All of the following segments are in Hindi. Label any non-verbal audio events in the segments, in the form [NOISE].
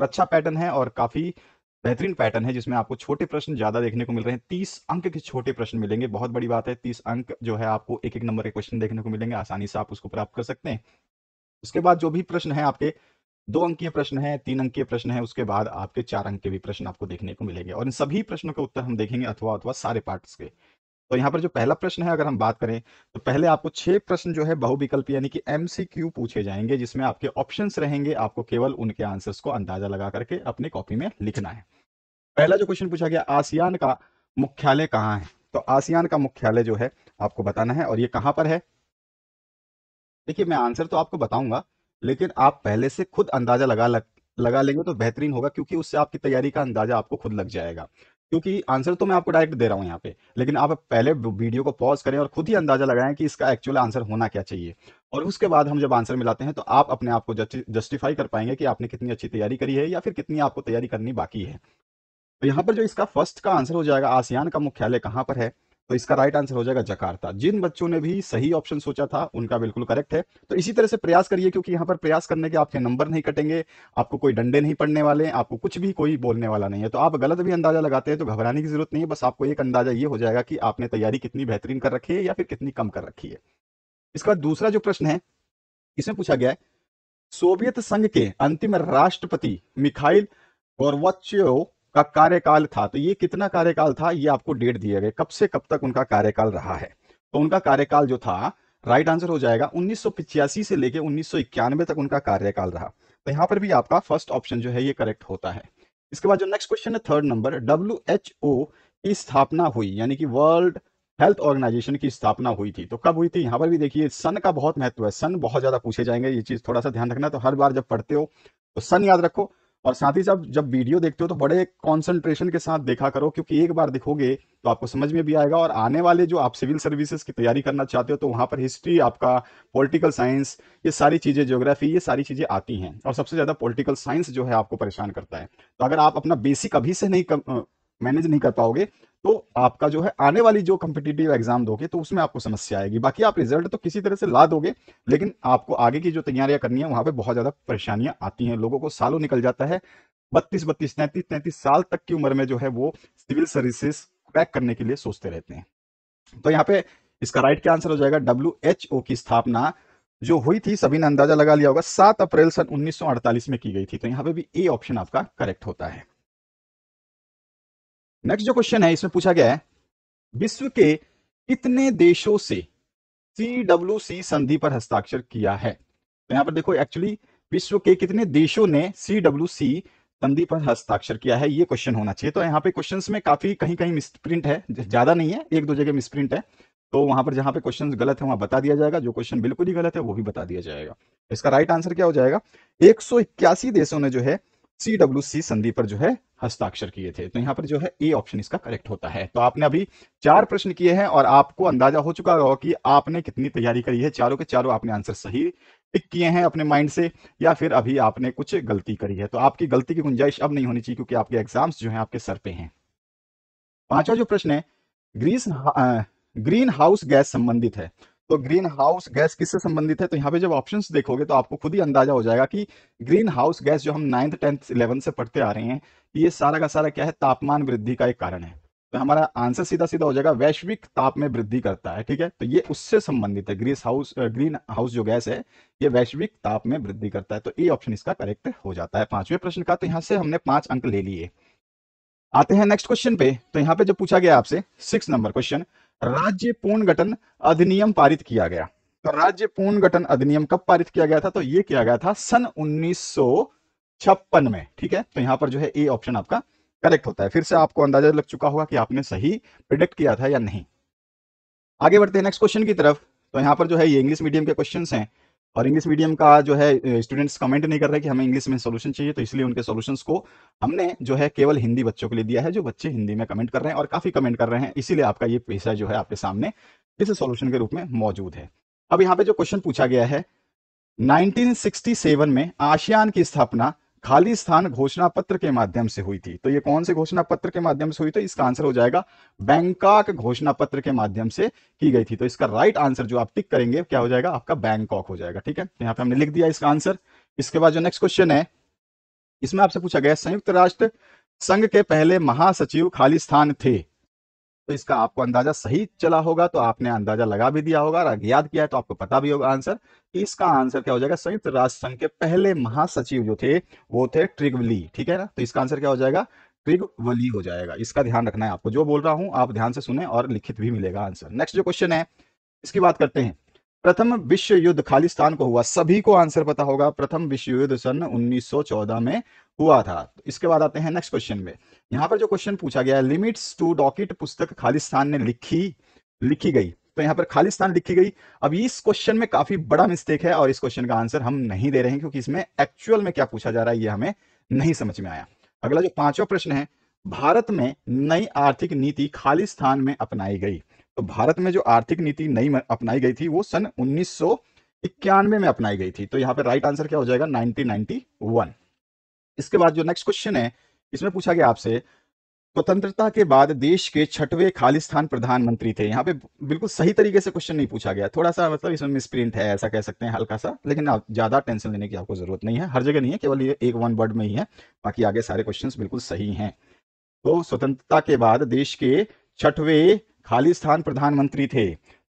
और अच्छा पैटर्न है और काफी बेहतरीन पैटर्न है जिसमें आपको छोटे प्रश्न ज्यादा देखने को मिल रहे हैं तीस अंक के छोटे प्रश्न मिलेंगे बहुत बड़ी बात है तीस अंक जो है आपको एक एक नंबर के क्वेश्चन देखने को मिलेंगे आसानी से आप उसको प्राप्त कर सकते हैं उसके बाद जो भी प्रश्न है आपके दो अंकीय प्रश्न है तीन अंकीय प्रश्न है उसके बाद आपके चार अंक के भी प्रश्न आपको देखने को मिलेंगे और इन सभी प्रश्नों का उत्तर हम देखेंगे अथवा अथवा सारे पार्ट के तो यहाँ पर जो पहला प्रश्न है अगर हम बात करें तो पहले आपको छह प्रश्न जो है बहुविकल्प यानी कि एमसीक्यू पूछे जाएंगे जिसमें आपके ऑप्शंस रहेंगे आपको केवल उनके आंसर्स को अंदाजा लगा करके अपने कॉपी में लिखना है पहला जो क्वेश्चन पूछा गया आसियान का मुख्यालय कहाँ है तो आसियान का मुख्यालय जो है आपको बताना है और ये कहाँ पर है देखिए मैं आंसर तो आपको बताऊंगा लेकिन आप पहले से खुद अंदाजा लगा लग, लगा लेंगे तो बेहतरीन होगा क्योंकि उससे आपकी तैयारी का अंदाजा आपको खुद लग जाएगा क्योंकि आंसर तो मैं आपको डायरेक्ट दे रहा हूँ यहाँ पे लेकिन आप पहले वीडियो को पॉज करें और खुद ही अंदाजा लगाएं कि इसका एक्चुअल आंसर होना क्या चाहिए और उसके बाद हम जब आंसर मिलाते हैं तो आप अपने आप को जस्टिफाई कर पाएंगे कि आपने कितनी अच्छी तैयारी करी है या फिर कितनी आपको तैयारी करनी बाकी है तो यहाँ पर जो इसका फर्स्ट का आंसर हो जाएगा आसियान का मुख्यालय कहाँ पर है तो इसका राइट आंसर हो जाएगा जकार्ता जिन बच्चों ने भी सही ऑप्शन सोचा था उनका बिल्कुल करेक्ट है तो इसी तरह से प्रयास करिए क्योंकि यहां पर प्रयास करने के आपके नंबर नहीं कटेंगे आपको कोई डंडे नहीं पड़ने वाले आपको कुछ भी कोई बोलने वाला नहीं है तो आप गलत भी अंदाजा लगाते हैं तो घबराने की जरूरत नहीं है बस आपको एक अंदाजा ये हो जाएगा कि आपने तैयारी कितनी बेहतरीन कर रखी है या फिर कितनी कम कर रखी है इसका दूसरा जो प्रश्न है इसमें पूछा गया है सोवियत संघ के अंतिम राष्ट्रपति मिखाइल गोरवाच्यो का कार्यकाल था तो ये कितना कार्यकाल था ये आपको डेट दिए गए कब से कब तक उनका कार्यकाल रहा है तो उनका कार्यकाल जो था राइट आंसर हो जाएगा उन्नीस से लेकर उन्नीस तक उनका कार्यकाल रहा तो यहाँ पर भी आपका फर्स्ट ऑप्शन जो है ये करेक्ट होता है इसके बाद जो नेक्स्ट क्वेश्चन है third number W H O की स्थापना हुई यानी कि वर्ल्ड हेल्थ ऑर्गेनाइजेशन की स्थापना हुई थी तो कब हुई थी यहाँ पर भी देखिए सन का बहुत महत्व है सन बहुत ज्यादा पूछे जाएंगे ये चीज थोड़ा सा ध्यान रखना तो हर बार जब पढ़ते हो तो सन याद रखो और साथ ही साथ जब वीडियो देखते हो तो बड़े कॉन्सेंट्रेशन के साथ देखा करो क्योंकि एक बार देखोगे तो आपको समझ में भी आएगा और आने वाले जो आप सिविल सर्विसेज की तैयारी करना चाहते हो तो वहां पर हिस्ट्री आपका पॉलिटिकल साइंस ये सारी चीज़ें ज्योग्राफी ये सारी चीज़ें आती हैं और सबसे ज़्यादा पॉलिटिकल साइंस जो है आपको परेशान करता है तो अगर आप अपना बेसिक अभी से नहीं मैनेज नहीं कर पाओगे तो आपका जो है आने वाली जो कम्पिटेटिव एग्जाम दोगे तो उसमें आपको समस्या आएगी बाकी आप रिजल्ट तो किसी तरह से ला दोगे लेकिन आपको आगे की जो तैयारियां करनी है वहां पर बहुत ज्यादा परेशानियां आती हैं लोगों को सालों निकल जाता है बत्तीस बत्तीस तैंतीस तैंतीस साल तक की उम्र में जो है वो सिविल सर्विसेज क्रैक करने के लिए सोचते रहते हैं तो यहाँ पे इसका राइट क्या आंसर हो जाएगा डब्ल्यू एच ओ की स्थापना जो हुई थी सभी ने अंदाजा लगा लिया होगा सात अप्रैल सन 1948 में की गई थी तो यहाँ पे भी ए ऑप्शन आपका करेक्ट होता है नेक्स्ट जो क्वेश्चन है इसमें पूछा गया है विश्व के कितने देशों से सी संधि पर हस्ताक्षर किया है तो यहाँ पर देखो एक्चुअली विश्व के कितने देशों ने सी संधि पर हस्ताक्षर किया है ये क्वेश्चन होना चाहिए तो यहाँ पे क्वेश्चंस में काफी कहीं कहीं मिसप्रिंट है ज्यादा नहीं है एक दो जगह मिसप्रिंट है तो वहां पर जहां पे क्वेश्चन गलत है वहां बता दिया जाएगा जो क्वेश्चन बिल्कुल ही गलत है वो भी बता दिया जाएगा इसका राइट आंसर क्या हो जाएगा एक देशों ने जो है सी डब्ल्यू सी संधि पर जो है हस्ताक्षर किए थे तो यहाँ पर जो है ए ऑप्शन इसका करेक्ट होता है तो आपने अभी चार प्रश्न किए हैं और आपको अंदाजा हो चुका होगा कि आपने कितनी तैयारी करी है चारों के चारों आपने आंसर सही टिक किए हैं अपने माइंड से या फिर अभी आपने कुछ गलती करी है तो आपकी गलती की गुंजाइश अब नहीं होनी चाहिए क्योंकि आपके एग्जाम्स जो है आपके सर पे हैं पांचवा जो प्रश्न है ग्रीस ग्रीन हाउस गैस संबंधित है तो ग्रीन हाउस गैस किससे संबंधित है तो यहाँ पे जब ऑप्शंस देखोगे तो आपको खुद ही अंदाजा हो जाएगा कि ग्रीन हाउस गैस जो हम नाइन्थ टेंथ इलेवंथ से पढ़ते आ रहे हैं ये सारा का सारा क्या है तापमान वृद्धि का एक कारण है तो हमारा आंसर सीधा सीधा हो जाएगा वैश्विक ताप में वृद्धि करता है ठीक है तो ये उससे संबंधित है ग्रीन हाउस ग्रीन हाउस जो गैस है ये वैश्विक ताप में वृद्धि करता है तो ये ऑप्शन इसका करेक्ट हो जाता है पांचवें प्रश्न का तो यहाँ से हमने पांच अंक ले लिए आते हैं नेक्स्ट क्वेश्चन पे तो यहाँ पे जो पूछा गया आपसे सिक्स नंबर क्वेश्चन राज्य पुनर्गठन अधिनियम पारित किया गया तो राज्य पुनर्गठन अधिनियम कब पारित किया गया था तो ये किया गया था सन छप्पन में ठीक है तो यहां पर जो है ए ऑप्शन आपका करेक्ट होता है फिर से आपको अंदाजा लग चुका होगा कि आपने सही प्रिडिक्ट किया था या नहीं आगे बढ़ते हैं नेक्स्ट क्वेश्चन की तरफ तो यहां पर जो है ये इंग्लिश मीडियम के क्वेश्चन हैं और इंग्लिश मीडियम का जो है स्टूडेंट्स कमेंट नहीं कर रहे कि हमें इंग्लिश में सोल्यूशन चाहिए तो इसलिए उनके सोल्यूशन को हमने जो है केवल हिंदी बच्चों के लिए दिया है जो बच्चे हिंदी में कमेंट कर रहे हैं और काफी कमेंट कर रहे हैं इसीलिए आपका ये पैसा जो है आपके सामने इस सोल्यूशन के रूप में मौजूद है अब यहाँ पे जो क्वेश्चन पूछा गया है 1967 में आसियान की स्थापना खाली स्थान घोषणा पत्र के माध्यम से हुई थी तो ये कौन से घोषणा पत्र के माध्यम से हुई तो इसका आंसर हो जाएगा बैंकॉक घोषणा पत्र के माध्यम से की गई थी तो इसका राइट आंसर जो आप टिक करेंगे क्या हो जाएगा आपका बैंकॉक हो जाएगा ठीक है तो यहाँ पे हमने लिख दिया इसका आंसर इसके बाद जो नेक्स्ट क्वेश्चन है इसमें आपसे पूछा गया संयुक्त राष्ट्र संघ के पहले महासचिव खालिस्तान थे तो इसका आपको अंदाजा सही चला होगा तो आपने अंदाजा लगा भी दिया होगा और याद किया है तो आपको पता भी होगा आंसर इसका आंसर क्या हो जाएगा संयुक्त राष्ट्र संघ के पहले महासचिव जो थे वो थे ट्रिगवली ठीक है ना तो इसका आंसर क्या हो जाएगा ट्रिगवली हो जाएगा इसका ध्यान रखना है आपको जो बोल रहा हूं आप ध्यान से सुने और लिखित भी मिलेगा आंसर नेक्स्ट जो क्वेश्चन है इसकी बात करते हैं प्रथम विश्व युद्ध खालिस्तान को हुआ सभी को आंसर पता होगा प्रथम विश्व युद्ध सन 1914 में हुआ था तो इसके बाद आते हैं नेक्स्ट क्वेश्चन में यहाँ पर जो क्वेश्चन पूछा गया है लिमिट्स टू डॉकेट पुस्तक खालिस्तान ने लिखी लिखी गई तो यहाँ पर खालिस्तान लिखी गई अब इस क्वेश्चन में काफी बड़ा मिस्टेक है और इस क्वेश्चन का आंसर हम नहीं दे रहे हैं क्योंकि इसमें एक्चुअल में क्या पूछा जा रहा है ये हमें नहीं समझ में आया अगला जो पांचवा प्रश्न है भारत में नई आर्थिक नीति खालिस्तान में अपनाई गई तो भारत में जो आर्थिक नीति नई अपनाई गई थी वो सन उन्नीस में अपनाई गई थी तो यहाँ पे राइट आंसर क्या हो जाएगा 1991 इसके बाद जो नेक्स्ट क्वेश्चन है इसमें पूछा गया आपसे स्वतंत्रता के बाद देश के छठवे खालिस्तान प्रधानमंत्री थे यहाँ पे बिल्कुल सही तरीके से क्वेश्चन नहीं पूछा गया थोड़ा सा मतलब इसमें मिसप्रिंट है ऐसा कह सकते हैं हल्का सा लेकिन आप ज्यादा टेंशन लेने की आपको जरूरत नहीं है हर जगह नहीं है केवल ये एक वन वर्ड में ही है बाकी आगे सारे क्वेश्चन बिल्कुल सही है तो स्वतंत्रता के बाद देश के छठवे खालिस्तान प्रधानमंत्री थे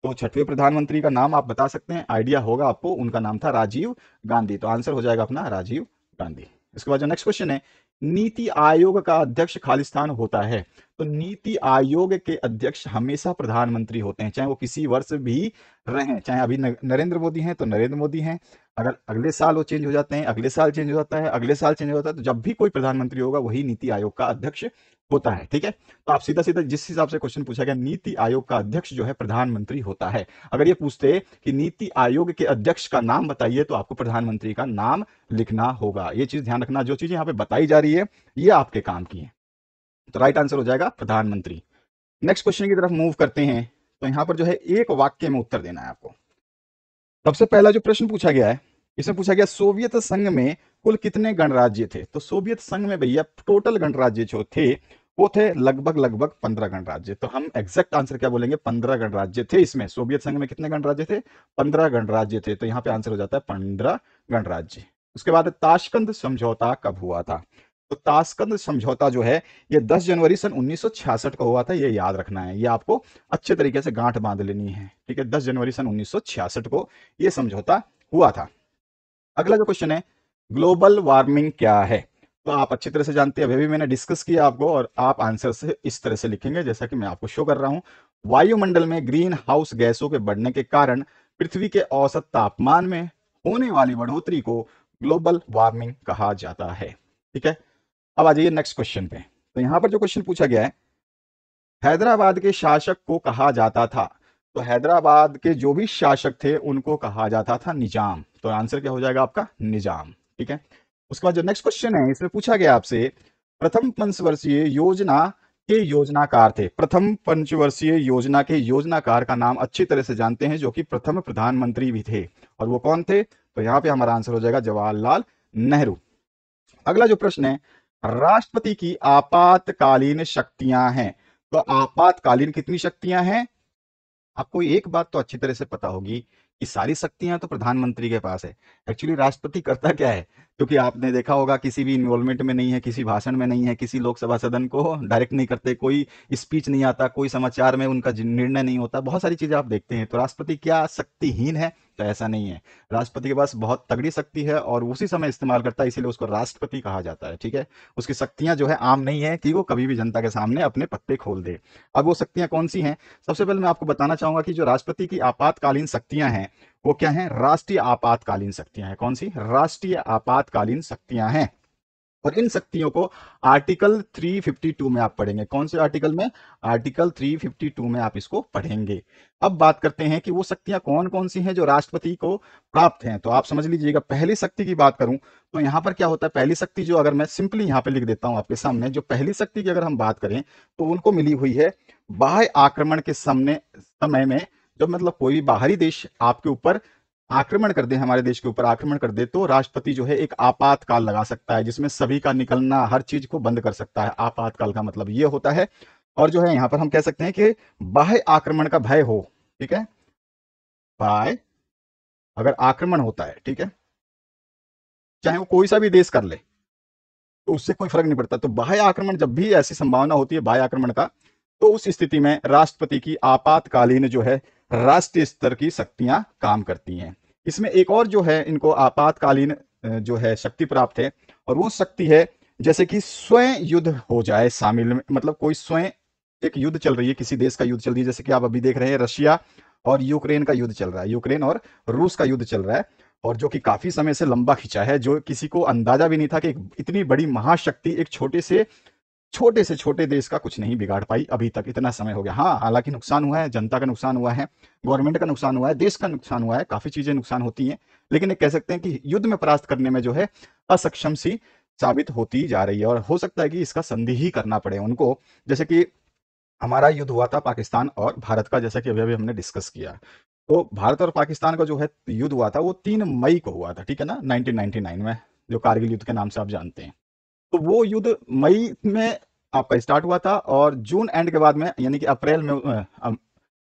तो छठवें प्रधानमंत्री का नाम आप बता सकते हैं आइडिया होगा आपको उनका नाम था राजीव गांधी तो आंसर हो जाएगा अपना राजीव गांधी इसके बाद जो नेक्स्ट क्वेश्चन है नीति आयोग का अध्यक्ष खालिस्तान होता है तो नीति आयोग के अध्यक्ष हमेशा प्रधानमंत्री होते हैं चाहे वो किसी वर्ष भी रहे चाहे अभी नरेंद्र मोदी हैं तो नरेंद्र मोदी हैं अगर अगले साल वो चेंज हो जाते हैं अगले साल चेंज हो जाता है अगले साल चेंज हो जाता है तो जब भी कोई प्रधानमंत्री होगा वही नीति आयोग का अध्यक्ष होता है ठीक है तो आप सीधा सीधा जिस हिसाब से क्वेश्चन पूछा गया नीति आयोग का अध्यक्ष जो है प्रधानमंत्री होता है अगर ये पूछते कि नीति आयोग के अध्यक्ष का नाम बताइए तो आपको प्रधानमंत्री का नाम लिखना होगा ये चीज ध्यान रखना जो चीज यहाँ पे बताई जा रही है ये आपके काम की है तो राइट आंसर हो जाएगा प्रधानमंत्री नेक्स्ट क्वेश्चन की तरफ मूव करते हैं तो यहाँ पर जो है एक वाक्य में उत्तर देना है आपको सबसे पहला जो प्रश्न पूछा गया है इसमें पूछा गया सोवियत संघ में कुल कितने गणराज्य थे तो सोवियत संघ में भैया टोटल गणराज्य जो थे वो थे लगभग लगभग पंद्रह गणराज्य तो हम एग्जैक्ट आंसर क्या बोलेंगे पंद्रह गणराज्य थे इसमें सोवियत संघ में कितने गणराज्य थे पंद्रह गणराज्य थे तो यहाँ पे आंसर हो जाता है पंद्रह गणराज्य उसके बाद ताशकंद समझौता कब हुआ था तो ताशकंद समझौता जो है ये 10 जनवरी सन 1966 को हुआ था ये याद रखना है ये आपको अच्छे तरीके से गांठ बांध लेनी है ठीक है 10 जनवरी सन 1966 को ये समझौता हुआ था अगला जो क्वेश्चन है ग्लोबल वार्मिंग क्या है तो आप अच्छी तरह से जानते हैं अभी भी मैंने डिस्कस किया आपको और आप आंसर से इस तरह से लिखेंगे जैसा कि मैं आपको शो कर रहा हूँ वायुमंडल में ग्रीन हाउस गैसों के बढ़ने के कारण पृथ्वी के औसत तापमान में होने वाली बढ़ोतरी को ग्लोबल वार्मिंग कहा जाता है ठीक है अब आ जाइए नेक्स्ट क्वेश्चन पे तो यहां पर जो क्वेश्चन पूछा गया है हैदराबाद के शासक को कहा जाता था तो हैदराबाद के जो भी शासक थे उनको कहा जाता था निजाम तो आंसर क्या हो जाएगा आपका निजाम ठीक है उसके बाद जो नेक्स्ट क्वेश्चन है इसमें पूछा गया आपसे प्रथम पंचवर्षीय योजना के योजनाकार थे प्रथम पंचवर्षीय योजना के योजनाकार का नाम अच्छी तरह से जानते हैं जो कि प्रथम प्रधानमंत्री भी थे और वो कौन थे तो यहाँ पे हमारा आंसर हो जाएगा जवाहरलाल नेहरू अगला जो प्रश्न है राष्ट्रपति की आपातकालीन शक्तियां हैं तो आपातकालीन कितनी शक्तियां हैं आपको एक बात तो अच्छी तरह से पता होगी कि सारी शक्तियां तो प्रधानमंत्री के पास है एक्चुअली राष्ट्रपति करता क्या है क्योंकि आपने देखा होगा किसी भी इन्वॉल्वमेंट में नहीं है किसी भाषण में नहीं है किसी लोकसभा सदन को डायरेक्ट नहीं करते कोई स्पीच नहीं आता कोई समाचार में उनका निर्णय नहीं होता बहुत सारी चीजें आप देखते हैं तो राष्ट्रपति क्या शक्तिहीन है सकता तो है ऐसा नहीं है राष्ट्रपति के पास बहुत तगड़ी शक्ति है और उसी समय इस्तेमाल करता है इसीलिए उसको राष्ट्रपति कहा जाता है ठीक है उसकी शक्तियां जो है आम नहीं है कि वो कभी भी जनता के सामने अपने पत्ते खोल दे अब वो शक्तियां कौन सी हैं सबसे पहले मैं आपको बताना चाहूंगा कि जो राष्ट्रपति की आपातकालीन शक्तियां हैं वो क्या है राष्ट्रीय आपातकालीन शक्तियां हैं कौन सी राष्ट्रीय आपातकालीन शक्तियां हैं और इन शक्तियों को आर्टिकल 352 में आप पढ़ेंगे कौन से आर्टिकल में आर्टिकल 352 में आप इसको पढ़ेंगे अब बात करते हैं कि वो शक्तियां कौन कौन सी हैं जो राष्ट्रपति को प्राप्त हैं तो आप समझ लीजिएगा पहली शक्ति की बात करूं तो यहां पर क्या होता है पहली शक्ति जो अगर मैं सिंपली यहां पर लिख देता हूं आपके सामने जो पहली शक्ति की अगर हम बात करें तो उनको मिली हुई है बाह्य आक्रमण के सामने समय में जब मतलब कोई भी बाहरी देश आपके ऊपर आक्रमण कर दे हमारे देश के ऊपर आक्रमण कर दे तो राष्ट्रपति जो है एक आपातकाल लगा सकता है जिसमें सभी का निकलना हर चीज को बंद कर सकता है आपातकाल का मतलब ये होता है और जो है यहां पर हम कह सकते हैं कि बाह्य आक्रमण का भय हो ठीक है बाय अगर आक्रमण होता है ठीक है चाहे वो कोई सा भी देश कर ले तो उससे कोई फर्क नहीं पड़ता तो बाह्य आक्रमण जब भी ऐसी संभावना होती है बाह्य आक्रमण का तो उस स्थिति में राष्ट्रपति की आपातकालीन जो है राष्ट्रीय स्तर की शक्तियां काम करती हैं इसमें एक और जो है इनको आपातकालीन जो है शक्ति प्राप्त है और वो शक्ति है जैसे कि स्वयं युद्ध हो जाए शामिल मतलब कोई स्वयं एक युद्ध चल रही है किसी देश का युद्ध चल रही है जैसे कि आप अभी देख रहे हैं रशिया और यूक्रेन का युद्ध चल रहा है यूक्रेन और रूस का युद्ध चल रहा है और जो कि काफी समय से लंबा खिंचा है जो किसी को अंदाजा भी नहीं था कि इतनी बड़ी महाशक्ति एक छोटे से छोटे से छोटे देश का कुछ नहीं बिगाड़ पाई अभी तक इतना समय हो गया हाँ हालांकि नुकसान हुआ है जनता का नुकसान हुआ है गवर्नमेंट का नुकसान हुआ है देश का नुकसान हुआ है काफी चीजें नुकसान होती हैं लेकिन कह सकते हैं कि युद्ध में परास्त करने में जो है असक्षम सी साबित होती जा रही है और हो सकता है कि इसका संधि ही करना पड़े उनको जैसे कि हमारा युद्ध हुआ था पाकिस्तान और भारत का जैसा कि अभी अभी हमने डिस्कस किया तो भारत और पाकिस्तान का जो है युद्ध हुआ था वो तीन मई को हुआ था ठीक है ना 1999 में जो कारगिल युद्ध के नाम से आप जानते हैं तो वो युद्ध मई में आपका स्टार्ट हुआ था और जून एंड के बाद में यानी कि अप्रैल में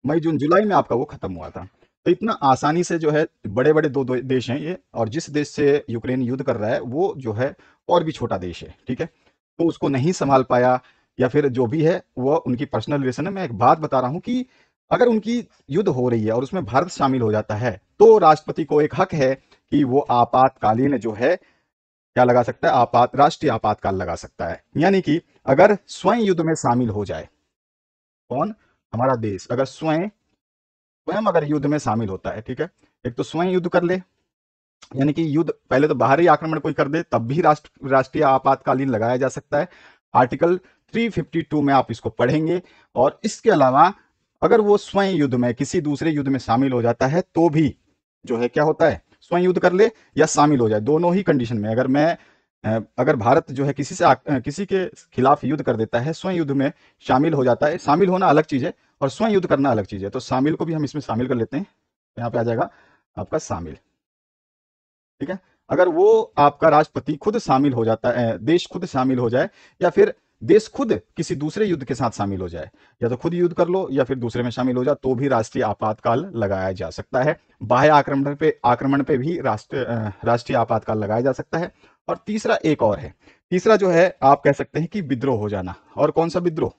मई जून जुलाई में आपका वो खत्म हुआ था तो इतना आसानी से जो है बड़े बड़े दो, दो देश हैं ये और जिस देश से यूक्रेन युद्ध कर रहा है वो जो है और भी छोटा देश है ठीक है तो उसको नहीं संभाल पाया या फिर जो भी है वो उनकी पर्सनल रिलेशन है मैं एक बात बता रहा हूँ कि अगर उनकी युद्ध हो रही है और उसमें भारत शामिल हो जाता है तो राष्ट्रपति को एक हक है कि वो आपातकालीन जो है क्या लगा सकता है आपात राष्ट्रीय आपातकाल लगा सकता है यानी कि अगर स्वयं युद्ध में शामिल हो जाए कौन हमारा देश अगर स्वयं स्वयं अगर युद्ध में शामिल होता है ठीक है एक तो स्वयं युद्ध कर ले यानी कि युद्ध पहले तो बाहरी आक्रमण कोई कर दे तब भी राष्ट्र राष्ट्रीय आपातकालीन लगाया जा सकता है आर्टिकल 352 में आप इसको पढ़ेंगे और इसके अलावा अगर वो स्वयं युद्ध में किसी दूसरे युद्ध में शामिल हो जाता है तो भी जो है क्या होता है युद्ध कर ले या शामिल हो जाए दोनों ही कंडीशन में अगर मैं अगर भारत जो है किसी से आ, किसी के खिलाफ युद्ध कर देता है स्वयं युद्ध में शामिल हो जाता है शामिल होना अलग चीज है और स्वयं युद्ध करना अलग चीज है तो शामिल को भी हम इसमें शामिल कर लेते हैं यहाँ पे आ जाएगा आपका शामिल ठीक है अगर वो आपका राष्ट्रपति खुद शामिल हो जाता है देश खुद शामिल हो जाए या फिर देश खुद किसी दूसरे युद्ध के साथ शामिल हो जाए या तो खुद युद्ध कर लो या फिर दूसरे में शामिल हो जाए तो भी राष्ट्रीय आपातकाल लगाया जा सकता है बाह्य आक्रमण पे आक्रमण पे भी राष्ट्र राष्ट्रीय आपातकाल लगाया जा सकता है और तीसरा एक और है तीसरा जो है आप कह सकते हैं कि विद्रोह हो जाना और कौन सा विद्रोह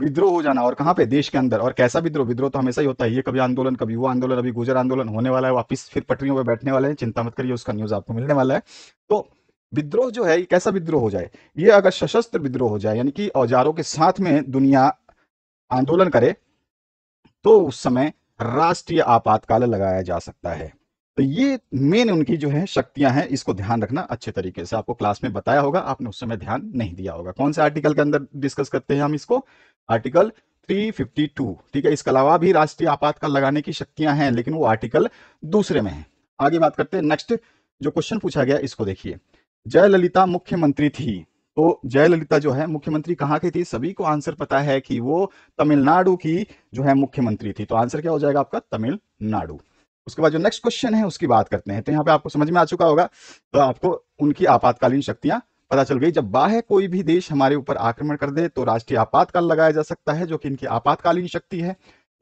विद्रोह हो जाना और कहाँ पे देश के अंदर और कैसा विद्रोह विद्रोह तो हमेशा ही होता है ये कभी आंदोलन कभी वो आंदोलन अभी गुजर आंदोलन होने वाला है वापस फिर पटरियों पर बैठने वाले हैं चिंता मत करिए उसका न्यूज आपको मिलने वाला है तो विद्रोह जो है ये कैसा विद्रोह हो जाए ये अगर सशस्त्र विद्रोह हो जाए यानी कि औजारों के साथ में दुनिया आंदोलन करे तो उस समय राष्ट्रीय आपातकाल लगाया जा सकता है तो ये मेन उनकी जो है शक्तियां हैं इसको ध्यान रखना अच्छे तरीके से आपको क्लास में बताया होगा आपने उस समय ध्यान नहीं दिया होगा कौन से आर्टिकल के अंदर डिस्कस करते हैं हम इसको आर्टिकल 352 ठीक है इसके अलावा भी राष्ट्रीय आपातकाल लगाने की शक्तियां हैं लेकिन वो आर्टिकल दूसरे में है आगे बात करते हैं नेक्स्ट जो क्वेश्चन पूछा गया इसको देखिए जयललिता मुख्यमंत्री थी तो जयललिता जो है मुख्यमंत्री कहाँ की थी सभी को आंसर पता है कि वो तमिलनाडु की जो है मुख्यमंत्री थी तो आंसर क्या हो जाएगा आपका तमिलनाडु उसके बाद जो नेक्स्ट क्वेश्चन है उसकी बात करते हैं तो यहाँ पे आपको समझ में आ चुका होगा तो आपको उनकी आपातकालीन शक्तियां पता चल गई जब बाह्य कोई भी देश हमारे ऊपर आक्रमण कर दे तो राष्ट्रीय आपातकाल लगाया जा सकता है जो कि इनकी आपातकालीन शक्ति है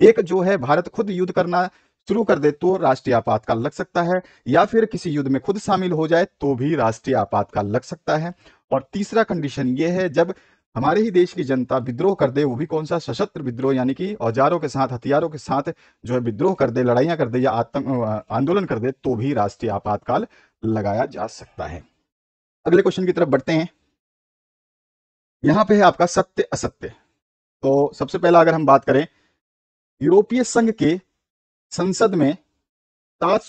एक जो है भारत खुद युद्ध करना शुरू कर दे तो राष्ट्रीय आपातकाल लग सकता है या फिर किसी युद्ध में खुद शामिल हो जाए तो भी राष्ट्रीय आपातकाल लग सकता है और तीसरा कंडीशन ये है जब हमारे ही देश की जनता विद्रोह कर दे वो भी कौन सा सशस्त्र विद्रोह यानी कि औजारों के साथ हथियारों के साथ जो है विद्रोह कर दे लड़ाइयां कर दे या आतंक आंदोलन कर दे तो भी राष्ट्रीय आपातकाल लगाया जा सकता है अगले क्वेश्चन की तरफ बढ़ते हैं यहां पे है आपका सत्य असत्य तो सबसे पहला अगर हम बात करें यूरोपीय संघ के संसद में सात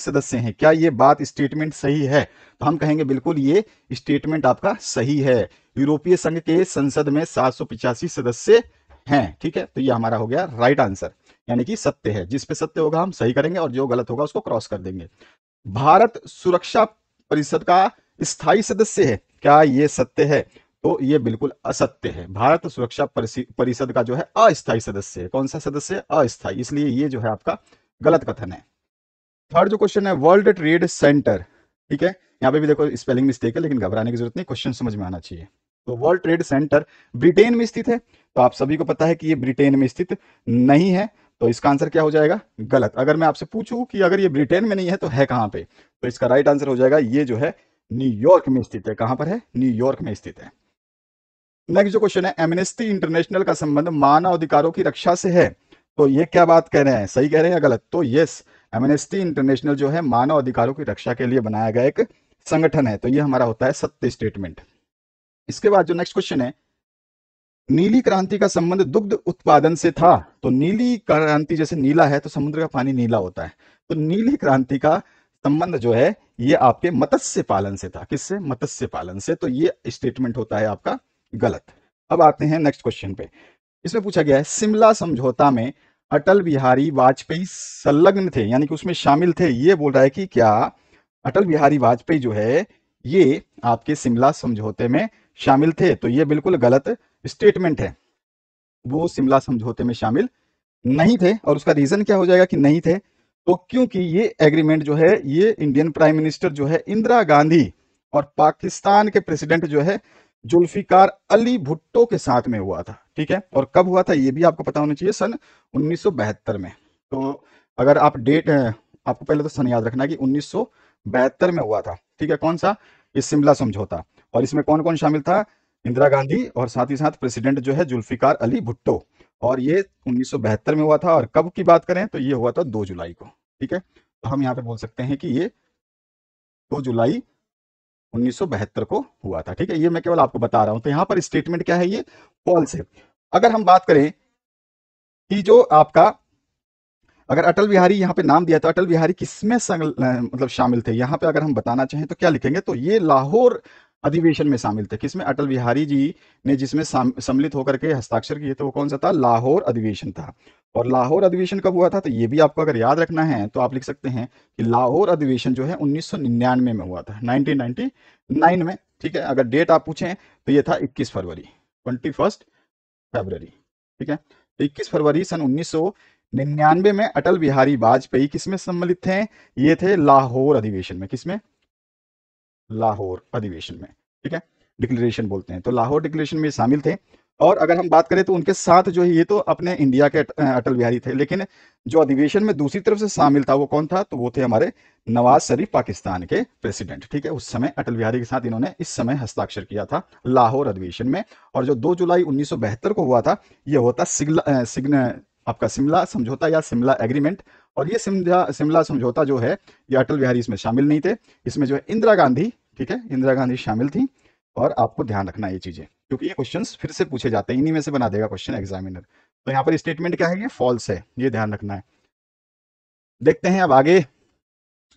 सदस्य हैं क्या ये बात स्टेटमेंट सही है तो हम कहेंगे बिल्कुल ये स्टेटमेंट आपका सही है यूरोपीय संघ के संसद में सात सदस्य हैं ठीक है तो ये हमारा हो गया राइट आंसर यानी कि सत्य है जिस पे सत्य होगा हम सही करेंगे और जो गलत होगा उसको क्रॉस कर देंगे भारत सुरक्षा परिषद का स्थायी सदस्य है क्या ये सत्य है तो ये बिल्कुल असत्य है भारत सुरक्षा परिषद का जो है अस्थायी सदस्य है कौन सा सदस्य अस्थायी इसलिए ये जो है आपका गलत कथन है थर्ड जो क्वेश्चन है वर्ल्ड ट्रेड सेंटर ठीक है यहाँ पे भी देखो स्पेलिंग मिस्टेक है लेकिन घबराने की जरूरत नहीं क्वेश्चन समझ में आना चाहिए तो वर्ल्ड ट्रेड सेंटर ब्रिटेन में स्थित है तो आप सभी को पता है कि ये ब्रिटेन में स्थित नहीं है तो इसका आंसर क्या हो जाएगा गलत अगर मैं आपसे पूछूं कि अगर ये ब्रिटेन में नहीं है तो है कहां पे तो इसका राइट आंसर हो जाएगा ये जो है न्यूयॉर्क में स्थित है कहां पर है न्यूयॉर्क में स्थित है नेक्स्ट जो क्वेश्चन है एमनेस्टी इंटरनेशनल का संबंध मानव अधिकारों की रक्षा से है तो ये क्या बात कह रहे हैं सही कह रहे हैं या गलत तो यस एमनेस्टी इंटरनेशनल जो है मानव अधिकारों की रक्षा के लिए बनाया गया एक संगठन है तो ये हमारा होता है सत्य स्टेटमेंट इसके बाद जो नेक्स्ट क्वेश्चन है नीली क्रांति का संबंध दुग्ध उत्पादन से था तो नीली क्रांति जैसे नीला है तो समुद्र का पानी नीला होता है तो नीली क्रांति का संबंध जो है ये आपके मत्स्य पालन से था किससे मत्स्य पालन से तो ये स्टेटमेंट होता है आपका गलत अब आते हैं नेक्स्ट क्वेश्चन पे इसमें पूछा गया है शिमला समझौता में अटल बिहारी वाजपेयी संलग्न थे यानी कि उसमें शामिल थे ये बोल रहा है कि क्या अटल बिहारी वाजपेयी जो है ये आपके शिमला समझौते में शामिल थे तो ये बिल्कुल गलत स्टेटमेंट है वो शिमला समझौते में शामिल नहीं थे और उसका रीजन क्या हो जाएगा कि नहीं थे तो क्योंकि ये एग्रीमेंट जो है ये इंडियन प्राइम मिनिस्टर जो है इंदिरा गांधी और पाकिस्तान के प्रेसिडेंट जो है जुल्फिकार अली भुट्टो के साथ में हुआ था ठीक है और कब हुआ था ये भी आपको पता होना चाहिए सन उन्नीस में तो अगर आप डेट आपको पहले तो सन याद रखना कि उन्नीस में हुआ था ठीक है कौन सा इस शिमला समझौता और इसमें कौन कौन शामिल था इंदिरा गांधी और साथ ही साथ प्रेसिडेंट जो है जुल्फिकार अली भुट्टो और ये उन्नीस में हुआ था और कब की बात करें तो ये हुआ था 2 जुलाई को ठीक है तो हम यहाँ पे बोल सकते हैं कि ये 2 जुलाई 1972 को हुआ था ठीक है ये मैं केवल आपको बता रहा हूं तो यहां पर स्टेटमेंट क्या है ये पॉल से अगर हम बात करें कि जो आपका अगर अटल बिहारी यहाँ पे नाम दिया था तो अटल बिहारी किसमें मतलब शामिल थे यहाँ पे अगर हम बताना चाहें तो क्या लिखेंगे तो ये लाहौर अधिवेशन में शामिल थे किसमें अटल बिहारी जी ने जिसमें सम्मिलित होकर के हस्ताक्षर किए थे वो कौन सा था लाहौर अधिवेशन था और लाहौर अधिवेशन कब हुआ था तो ये भी आपको अगर याद रखना है तो आप लिख सकते हैं कि लाहौर अधिवेशन जो है उन्नीस में हुआ था नाइनटीन में ठीक है अगर डेट आप पूछें तो ये था इक्कीस फरवरी ट्वेंटी फर्स्ट ठीक है तो फरवरी सन निन्यानवे में अटल बिहारी वाजपेयी किसमें सम्मिलित थे ये थे लाहौर अधिवेशन में किसमें लाहौर अधिवेशन में ठीक है डिक्लेरेशन बोलते हैं तो लाहौर डिक्लेरेशन में शामिल थे और अगर हम बात करें तो उनके साथ जो है ये तो अपने इंडिया के अटल बिहारी थे लेकिन जो अधिवेशन में दूसरी तरफ से शामिल था वो कौन था तो वो थे हमारे नवाज शरीफ पाकिस्तान के प्रेसिडेंट ठीक है उस समय अटल बिहारी के साथ इन्होंने इस समय हस्ताक्षर किया था लाहौर अधिवेशन में और जो 2 जुलाई उन्नीस को हुआ था यह होता सिग्ला सिग्न आपका शिमला समझौता या शिमला एग्रीमेंट और ये शिमला शिमला समझौता जो है ये अटल बिहारी इसमें शामिल नहीं थे इसमें जो है इंदिरा गांधी ठीक है इंदिरा गांधी शामिल थी और आपको ध्यान रखना ये चीजें क्योंकि ये क्वेश्चंस फिर से पूछे जाते हैं इन्हीं में से बना देगा क्वेश्चन एग्जामिनर तो यहाँ पर स्टेटमेंट क्या है ये फॉल्स है ये ध्यान रखना है देखते हैं अब आगे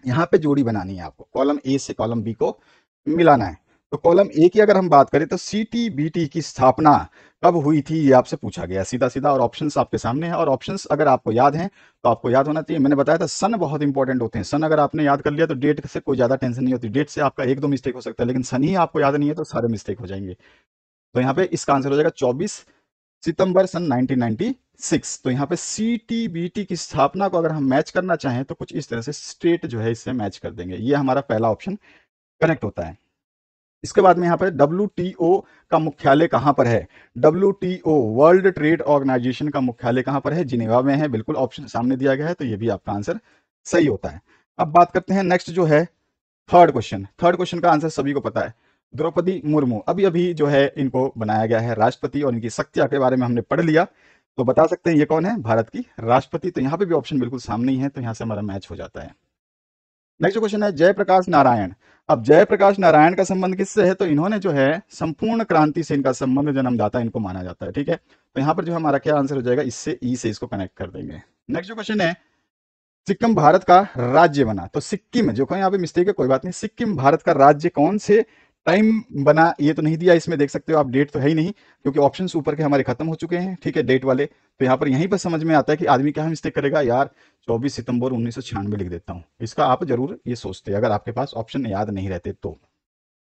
यहाँ पे जोड़ी बनानी है आपको कॉलम ए से कॉलम बी को मिलाना है तो कॉलम ए की अगर हम बात करें तो सी टी बी टी की स्थापना कब हुई थी ये आपसे पूछा गया सीधा सीधा और ऑप्शंस आपके सामने हैं और ऑप्शंस अगर आपको याद हैं तो आपको याद होना चाहिए मैंने बताया था सन बहुत इंपॉर्टेंट होते हैं सन अगर आपने याद कर लिया तो डेट से कोई ज़्यादा टेंशन नहीं होती डेट से आपका एक दो मिस्टेक हो सकता है लेकिन सन ही आपको याद नहीं है तो सारे मिस्टेक हो जाएंगे तो यहाँ पे इसका आंसर हो जाएगा चौबीस सितंबर सन नाइनटीन तो यहाँ पे सी टी बी टी की स्थापना को अगर हम मैच करना चाहें तो कुछ इस तरह से स्टेट जो है इससे मैच कर देंगे ये हमारा पहला ऑप्शन करेक्ट होता है इसके बाद में यहाँ पर डब्ल्यू का मुख्यालय कहाँ पर है डब्ल्यू वर्ल्ड ट्रेड ऑर्गेनाइजेशन का मुख्यालय कहाँ पर है जिनेवा में है बिल्कुल ऑप्शन सामने दिया गया है तो ये भी आपका आंसर सही होता है अब बात करते हैं नेक्स्ट जो है थर्ड क्वेश्चन थर्ड क्वेश्चन का आंसर सभी को पता है द्रौपदी मुर्मू अभी अभी जो है इनको बनाया गया है राष्ट्रपति और इनकी शक्तियां के बारे में हमने पढ़ लिया तो बता सकते हैं ये कौन है भारत की राष्ट्रपति तो यहाँ पे भी ऑप्शन बिल्कुल सामने ही है तो यहाँ से हमारा मैच हो जाता है नेक्स्ट क्वेश्चन है जयप्रकाश नारायण अब जयप्रकाश नारायण का संबंध किससे है तो इन्होंने जो है संपूर्ण क्रांति से इनका संबंध जन्मदाता इनको माना जाता है ठीक है तो यहाँ पर जो हमारा क्या आंसर हो जाएगा इससे ई e से इसको कनेक्ट कर देंगे नेक्स्ट जो क्वेश्चन है सिक्किम भारत का राज्य बना तो सिक्किम जो यहाँ पे मिस्टेक है कोई बात नहीं सिक्किम भारत का राज्य कौन से टाइम बना ये तो नहीं दिया इसमें देख सकते हो आप डेट तो है ही नहीं क्योंकि ऑप्शंस ऊपर के हमारे खत्म हो चुके हैं ठीक है डेट वाले तो यहाँ पर यहीं पर समझ में आता है कि आदमी क्या मिस्टेक करेगा यार 24 सितंबर उन्नीस लिख देता हूँ इसका आप जरूर ये सोचते अगर आपके पास ऑप्शन याद नहीं रहते तो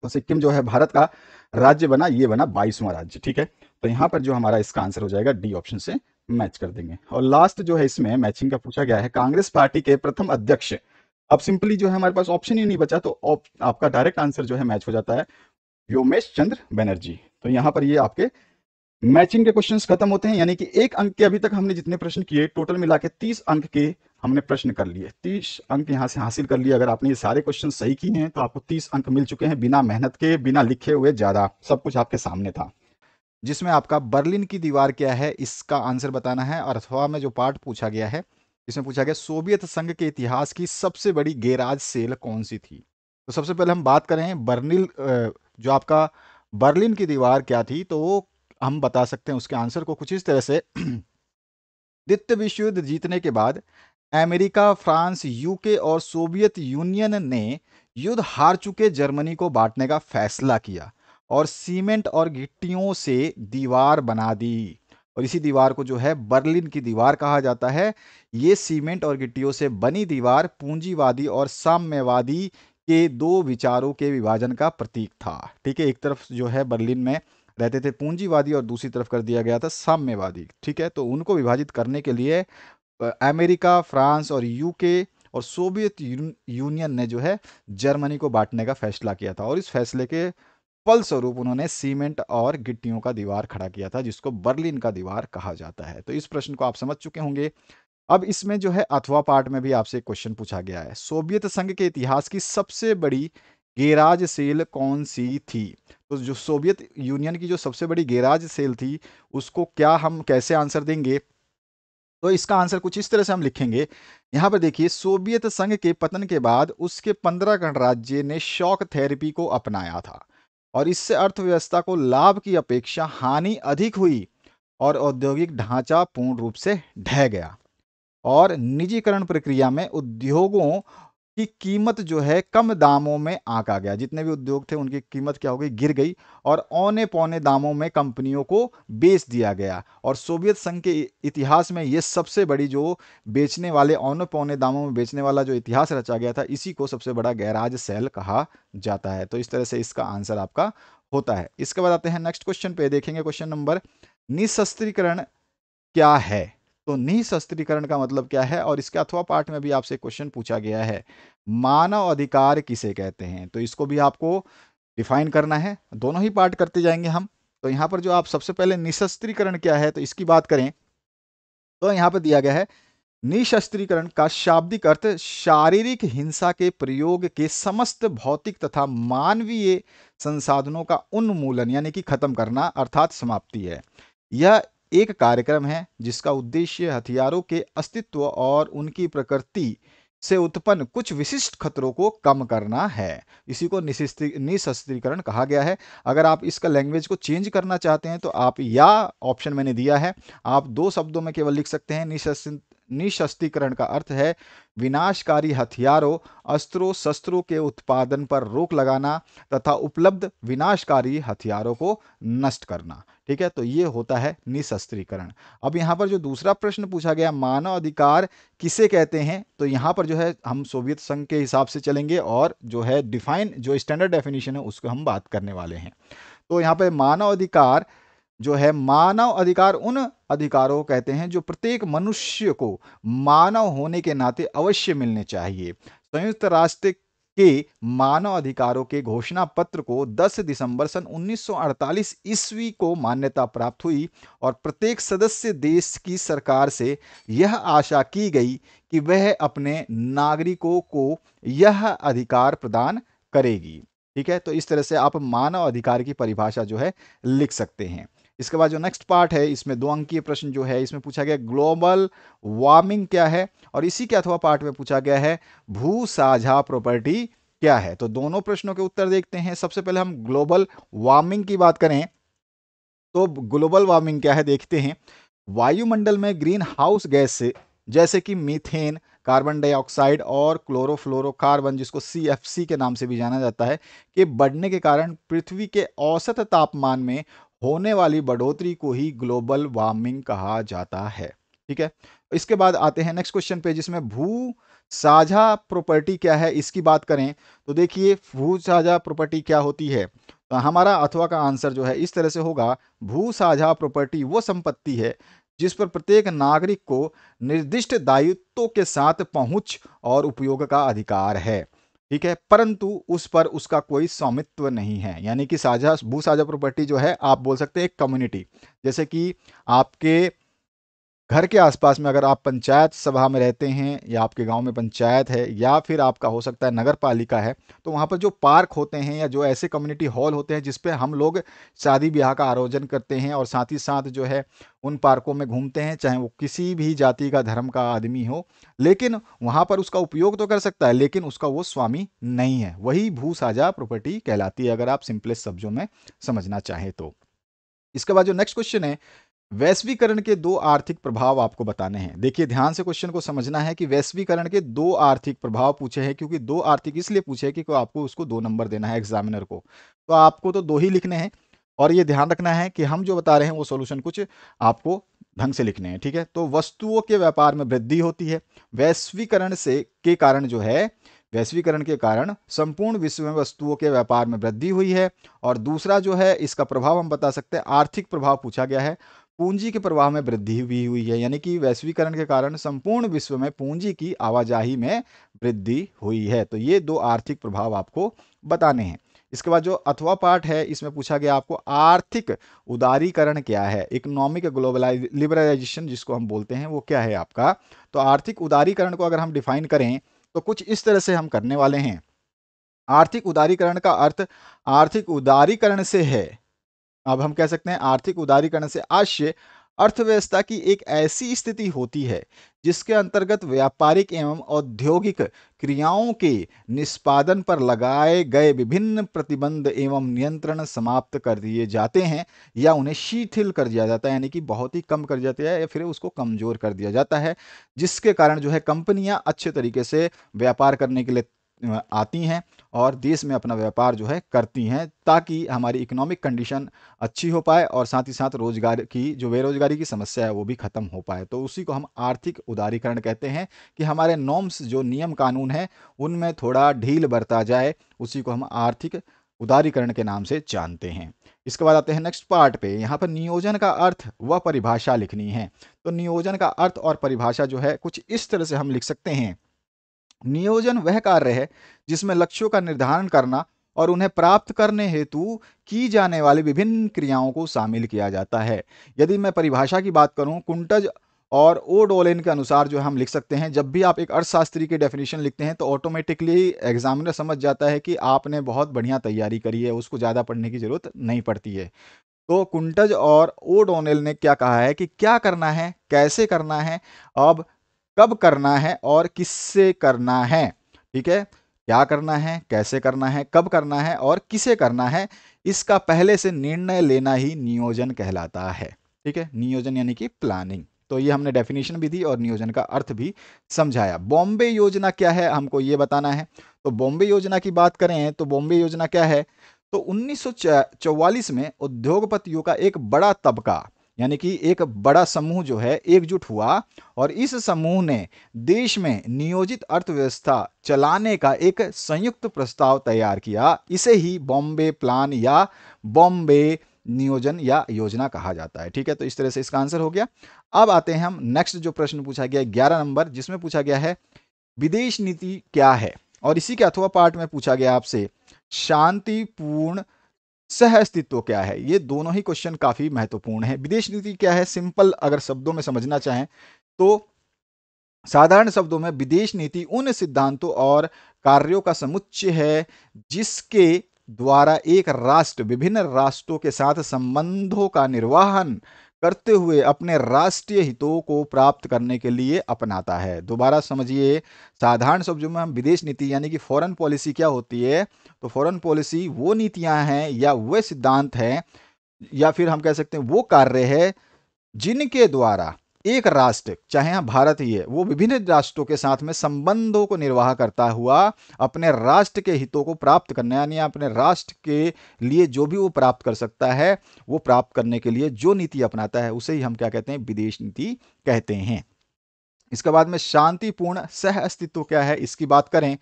तो सिक्किम जो है भारत का राज्य बना ये बना बाईसवां राज्य ठीक है तो यहाँ पर जो हमारा इसका आंसर हो जाएगा डी ऑप्शन से मैच कर देंगे और लास्ट जो है इसमें मैचिंग का पूछा गया है कांग्रेस पार्टी के प्रथम अध्यक्ष अब सिंपली जो है हमारे पास ऑप्शन ही नहीं बचा तो आप, आपका डायरेक्ट आंसर जो है मैच हो जाता है व्योमेश चंद्र बनर्जी तो यहाँ पर ये आपके मैचिंग के क्वेश्चंस खत्म होते हैं यानी कि एक अंक के अभी तक हमने जितने प्रश्न किए टोटल मिला के तीस अंक के हमने प्रश्न कर लिए तीस अंक यहाँ से हासिल कर लिए अगर आपने ये सारे क्वेश्चन सही किए हैं तो आपको तीस अंक मिल चुके हैं बिना मेहनत के बिना लिखे हुए ज्यादा सब कुछ आपके सामने था जिसमें आपका बर्लिन की दीवार क्या है इसका आंसर बताना है और अथवा में जो पार्ट पूछा गया है इसमें पूछा गया सोवियत संघ के इतिहास की सबसे बड़ी गैराज सेल कौन सी थी तो सबसे पहले हम बात करें बर्निल जो आपका बर्लिन की दीवार क्या थी तो वो हम बता सकते हैं उसके आंसर को कुछ इस तरह से [CLEARS THROAT] द्वितीय विश्व युद्ध जीतने के बाद अमेरिका फ्रांस यूके और सोवियत यूनियन ने युद्ध हार चुके जर्मनी को बांटने का फैसला किया और सीमेंट और गिट्टियों से दीवार बना दी और इसी दीवार को जो है बर्लिन की दीवार कहा जाता है ये सीमेंट और गिट्टियों से बनी दीवार पूंजीवादी और साम्यवादी के दो विचारों के विभाजन का प्रतीक था ठीक है एक तरफ जो है बर्लिन में रहते थे पूंजीवादी और दूसरी तरफ कर दिया गया था साम्यवादी ठीक है तो उनको विभाजित करने के लिए अमेरिका फ्रांस और यूके और सोवियत यूनियन ने जो है जर्मनी को बांटने का फैसला किया था और इस फैसले के फलस्वरूप स्वरूप उन्होंने सीमेंट और गिट्टियों का दीवार खड़ा किया था जिसको बर्लिन का दीवार कहा जाता है तो इस प्रश्न को आप समझ चुके होंगे अब इसमें जो है अथवा पार्ट में भी आपसे क्वेश्चन पूछा गया है सोवियत संघ के इतिहास की सबसे बड़ी गेराज सेल कौन सी थी तो जो सोवियत यूनियन की जो सबसे बड़ी गेराज सेल थी उसको क्या हम कैसे आंसर देंगे तो इसका आंसर कुछ इस तरह से हम लिखेंगे यहाँ पर देखिए सोवियत संघ के पतन के बाद उसके पंद्रह गणराज्य ने शॉक थेरेपी को अपनाया था और इससे अर्थव्यवस्था को लाभ की अपेक्षा हानि अधिक हुई और औद्योगिक ढांचा पूर्ण रूप से ढह गया और निजीकरण प्रक्रिया में उद्योगों की कीमत जो है कम दामों में आंक आ गया जितने भी उद्योग थे उनकी कीमत क्या हो गई गिर गई और औने पौने दामों में कंपनियों को बेच दिया गया और सोवियत संघ के इतिहास में ये सबसे बड़ी जो बेचने वाले औने पौने दामों में बेचने वाला जो इतिहास रचा गया था इसी को सबसे बड़ा गैराज सेल कहा जाता है तो इस तरह से इसका आंसर आपका होता है इसके बाद आते हैं नेक्स्ट क्वेश्चन पे देखेंगे क्वेश्चन नंबर निशस्त्रीकरण क्या है तो निःशस्त्रीकरण का मतलब क्या है और इसके अथवा पाठ में भी आपसे क्वेश्चन पूछा गया है मानव अधिकार किसे कहते हैं तो इसको भी आपको डिफाइन करना है दोनों ही पार्ट करते जाएंगे हम तो यहाँ पर जो आप सबसे पहले निशस्त्रीकरण क्या है तो इसकी बात करें तो यहाँ पर दिया गया है निशस्त्रीकरण का शाब्दिक अर्थ शारीरिक हिंसा के प्रयोग के समस्त भौतिक तथा मानवीय संसाधनों का उन्मूलन यानी कि खत्म करना अर्थात समाप्ति है यह एक कार्यक्रम है जिसका उद्देश्य हथियारों के अस्तित्व और उनकी प्रकृति से उत्पन्न कुछ विशिष्ट खतरों को कम करना है इसी को निशस्त्रीकरण कहा गया है अगर आप इसका लैंग्वेज को चेंज करना चाहते हैं तो आप या ऑप्शन मैंने दिया है आप दो शब्दों में केवल लिख सकते हैं निशस्त्र निशस्त्रीकरण का अर्थ है विनाशकारी हथियारों अस्त्रों शस्त्रों के उत्पादन पर रोक लगाना तथा उपलब्ध विनाशकारी हथियारों को नष्ट करना ठीक है तो ये होता है निशस्त्रीकरण अब यहाँ पर जो दूसरा प्रश्न पूछा गया मानव अधिकार किसे कहते हैं तो यहाँ पर जो है हम सोवियत संघ के हिसाब से चलेंगे और जो है डिफाइन जो स्टैंडर्ड डेफिनेशन है उसको हम बात करने वाले हैं तो यहाँ पर मानव अधिकार जो है मानव अधिकार उन अधिकारों कहते हैं जो प्रत्येक मनुष्य को मानव होने के नाते अवश्य मिलने चाहिए संयुक्त राष्ट्र के मानव अधिकारों के घोषणा पत्र को 10 दिसंबर सन 1948 ईस्वी को मान्यता प्राप्त हुई और प्रत्येक सदस्य देश की सरकार से यह आशा की गई कि वह अपने नागरिकों को यह अधिकार प्रदान करेगी ठीक है तो इस तरह से आप मानव अधिकार की परिभाषा जो है लिख सकते हैं इसके बाद जो नेक्स्ट पार्ट है इसमें दो अंकीय प्रश्न जो है इसमें पूछा गया ग्लोबल वार्मिंग क्या है और इसी के अथवा पार्ट में पूछा गया है भू साझा प्रॉपर्टी क्या है तो दोनों प्रश्नों के उत्तर देखते हैं सबसे पहले हम ग्लोबल वार्मिंग की बात करें तो ग्लोबल वार्मिंग क्या है देखते हैं वायुमंडल में ग्रीन हाउस गैस से जैसे कि मीथेन कार्बन डाइऑक्साइड और क्लोरोफ्लोरोकार्बन जिसको सी के नाम से भी जाना जाता है के बढ़ने के कारण पृथ्वी के औसत तापमान में होने वाली बढ़ोतरी को ही ग्लोबल वार्मिंग कहा जाता है ठीक है इसके बाद आते हैं नेक्स्ट क्वेश्चन पे जिसमें भू साझा प्रॉपर्टी क्या है इसकी बात करें तो देखिए भू साझा प्रॉपर्टी क्या होती है तो हमारा अथवा का आंसर जो है इस तरह से होगा भू साझा प्रॉपर्टी वो संपत्ति है जिस पर प्रत्येक नागरिक को निर्दिष्ट दायित्व के साथ पहुंच और उपयोग का अधिकार है ठीक है परंतु उस पर उसका कोई स्वामित्व नहीं है यानी कि साझा भू साझा प्रॉपर्टी जो है आप बोल सकते हैं एक कम्युनिटी जैसे कि आपके घर के आसपास में अगर आप पंचायत सभा में रहते हैं या आपके गांव में पंचायत है या फिर आपका हो सकता है नगर पालिका है तो वहाँ पर जो पार्क होते हैं या जो ऐसे कम्युनिटी हॉल होते हैं जिसपे हम लोग शादी ब्याह का आयोजन करते हैं और साथ ही साथ जो है उन पार्कों में घूमते हैं चाहे वो किसी भी जाति का धर्म का आदमी हो लेकिन वहाँ पर उसका उपयोग तो कर सकता है लेकिन उसका वो स्वामी नहीं है वही भू साझा प्रॉपर्टी कहलाती है अगर आप सिंपलेस्ट शब्दों में समझना चाहें तो इसके बाद जो नेक्स्ट क्वेश्चन है वैश्वीकरण के दो आर्थिक प्रभाव आपको बताने हैं देखिए ध्यान से क्वेश्चन को समझना है कि वैश्वीकरण के दो आर्थिक प्रभाव पूछे हैं क्योंकि दो आर्थिक इसलिए पूछे हैं क्योंकि आपको उसको दो नंबर देना है एग्जामिनर को तो आपको तो दो ही लिखने हैं और ये ध्यान रखना है कि हम जो बता रहे हैं वो सोल्यूशन कुछ आपको ढंग से लिखने हैं ठीक है तो वस्तुओं के व्यापार में वृद्धि होती है वैश्वीकरण से के कारण जो है वैश्वीकरण के कारण संपूर्ण विश्व में वस्तुओं के व्यापार में वृद्धि हुई है और दूसरा जो है इसका प्रभाव हम बता सकते हैं आर्थिक प्रभाव पूछा गया है पूंजी के प्रवाह में वृद्धि भी हुई है यानी कि वैश्वीकरण के कारण संपूर्ण विश्व में पूंजी की आवाजाही में वृद्धि हुई है तो ये दो आर्थिक प्रभाव आपको बताने हैं इसके बाद जो अथवा पार्ट है इसमें पूछा गया आपको आर्थिक उदारीकरण क्या है इकोनॉमिक ग्लोबलाइज लिबरलाइजेशन जिसको हम बोलते हैं वो क्या है आपका तो आर्थिक उदारीकरण को अगर हम डिफाइन करें तो कुछ इस तरह से हम करने वाले हैं आर्थिक उदारीकरण का अर्थ आर्थिक उदारीकरण से है अब हम कह सकते हैं आर्थिक उदारीकरण से आशय अर्थव्यवस्था की एक ऐसी स्थिति होती है जिसके अंतर्गत व्यापारिक एवं औद्योगिक क्रियाओं के निष्पादन पर लगाए गए विभिन्न प्रतिबंध एवं नियंत्रण समाप्त कर दिए जाते हैं या उन्हें शिथिल कर दिया जाता है यानी कि बहुत ही कम कर जाते हैं या फिर उसको कमजोर कर दिया जाता है जिसके कारण जो है कंपनियां अच्छे तरीके से व्यापार करने के लिए आती हैं और देश में अपना व्यापार जो है करती हैं ताकि हमारी इकोनॉमिक कंडीशन अच्छी हो पाए और साथ ही साथ रोजगार की जो बेरोजगारी की समस्या है वो भी ख़त्म हो पाए तो उसी को हम आर्थिक उदारीकरण कहते हैं कि हमारे नॉर्म्स जो नियम कानून हैं उनमें थोड़ा ढील बरता जाए उसी को हम आर्थिक उदारीकरण के नाम से जानते हैं इसके बाद आते हैं नेक्स्ट पार्ट पे यहाँ पर नियोजन का अर्थ व परिभाषा लिखनी है तो नियोजन का अर्थ और परिभाषा जो है कुछ इस तरह से हम लिख सकते हैं नियोजन वह कार्य है जिसमें लक्ष्यों का निर्धारण करना और उन्हें प्राप्त करने हेतु की जाने वाली विभिन्न क्रियाओं को शामिल किया जाता है यदि मैं परिभाषा की बात करूं कुंटज और ओ डोलेन के अनुसार जो हम लिख सकते हैं जब भी आप एक अर्थशास्त्री की डेफिनेशन लिखते हैं तो ऑटोमेटिकली एग्जामिनर समझ जाता है कि आपने बहुत बढ़िया तैयारी करी है उसको ज़्यादा पढ़ने की ज़रूरत नहीं पड़ती है तो कुंटज और ओ डोनेल ने क्या कहा है कि क्या करना है कैसे करना है अब कब करना है और किससे करना है ठीक है क्या करना है कैसे करना है कब करना है और किसे करना है इसका पहले से निर्णय लेना ही नियोजन कहलाता है ठीक है नियोजन यानी कि प्लानिंग तो ये हमने डेफिनेशन भी दी और नियोजन का अर्थ भी समझाया बॉम्बे योजना क्या है हमको ये बताना है तो बॉम्बे योजना की बात करें तो बॉम्बे योजना क्या है तो 1944 में उद्योगपतियों का एक बड़ा तबका यानी कि एक बड़ा समूह जो है एकजुट हुआ और इस समूह ने देश में नियोजित अर्थव्यवस्था चलाने का एक संयुक्त प्रस्ताव तैयार किया इसे ही बॉम्बे प्लान या बॉम्बे नियोजन या योजना कहा जाता है ठीक है तो इस तरह से इसका आंसर हो गया अब आते हैं हम नेक्स्ट जो प्रश्न पूछा गया ग्यारह नंबर जिसमें पूछा गया है विदेश नीति क्या है और इसी के अथवा पार्ट में पूछा गया आपसे शांतिपूर्ण सह अस्तित्व क्या है ये दोनों ही क्वेश्चन काफ़ी महत्वपूर्ण है विदेश नीति क्या है सिंपल अगर शब्दों में समझना चाहें तो साधारण शब्दों में विदेश नीति उन सिद्धांतों और कार्यों का समुच्चय है जिसके द्वारा एक राष्ट्र विभिन्न राष्ट्रों के साथ संबंधों का निर्वाहन करते हुए अपने राष्ट्रीय हितों को प्राप्त करने के लिए अपनाता है दोबारा समझिए साधारण शब्दों में हम विदेश नीति यानी कि फॉरेन पॉलिसी क्या होती है तो फॉरेन पॉलिसी वो नीतियां हैं या वे सिद्धांत हैं या फिर हम कह सकते हैं वो कार्य है जिनके द्वारा एक राष्ट्र चाहे भारत ही है वो विभिन्न राष्ट्रों के साथ में संबंधों को निर्वाह करता हुआ अपने राष्ट्र के हितों को प्राप्त करने यानी अपने राष्ट्र के लिए जो भी वो प्राप्त कर सकता है वो प्राप्त करने के लिए जो नीति अपनाता है उसे ही हम क्या कहते हैं विदेश नीति कहते हैं इसके बाद में शांतिपूर्ण सह अस्तित्व क्या है इसकी बात करें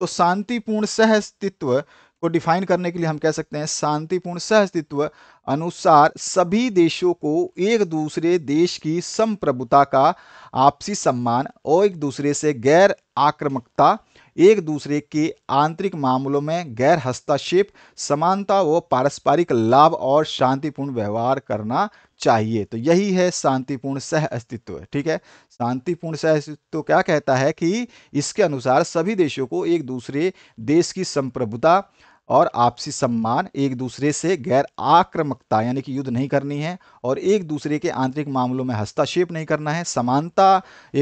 तो शांतिपूर्ण सह अस्तित्व को डिफाइन करने के लिए हम कह सकते हैं शांतिपूर्ण सह अस्तित्व अनुसार सभी देशों को एक दूसरे देश की संप्रभुता का आपसी सम्मान और एक दूसरे से गैर आक्रमकता एक दूसरे के आंतरिक मामलों में गैर हस्तक्षेप समानता व पारस्परिक लाभ और शांतिपूर्ण व्यवहार करना चाहिए तो यही है शांतिपूर्ण सह अस्तित्व ठीक है शांतिपूर्ण सह अस्तित्व क्या कहता है कि इसके अनुसार सभी देशों को एक दूसरे देश की संप्रभुता और आपसी सम्मान एक दूसरे से गैर आक्रमकता यानी कि युद्ध नहीं करनी है और एक दूसरे के आंतरिक मामलों में हस्तक्षेप नहीं करना है समानता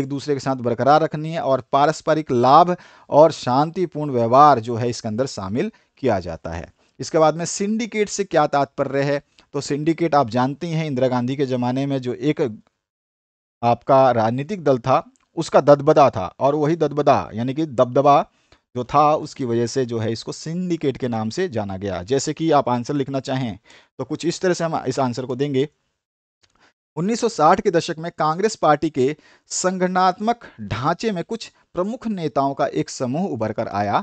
एक दूसरे के साथ बरकरार रखनी है और पारस्परिक लाभ और शांतिपूर्ण व्यवहार जो है इसके अंदर शामिल किया जाता है इसके बाद में सिंडिकेट से क्या तात्पर्य है तो सिंडिकेट आप जानती हैं इंदिरा गांधी के ज़माने में जो एक आपका राजनीतिक दल था उसका ददबदा था और वही ददबदा यानी कि दबदबा जो था उसकी वजह से जो है इसको सिंडिकेट के नाम से जाना गया जैसे कि आप आंसर लिखना चाहें तो कुछ इस तरह से हम इस आंसर को देंगे 1960 के दशक में कांग्रेस पार्टी के संगठनात्मक ढांचे में कुछ प्रमुख नेताओं का एक समूह उभर कर आया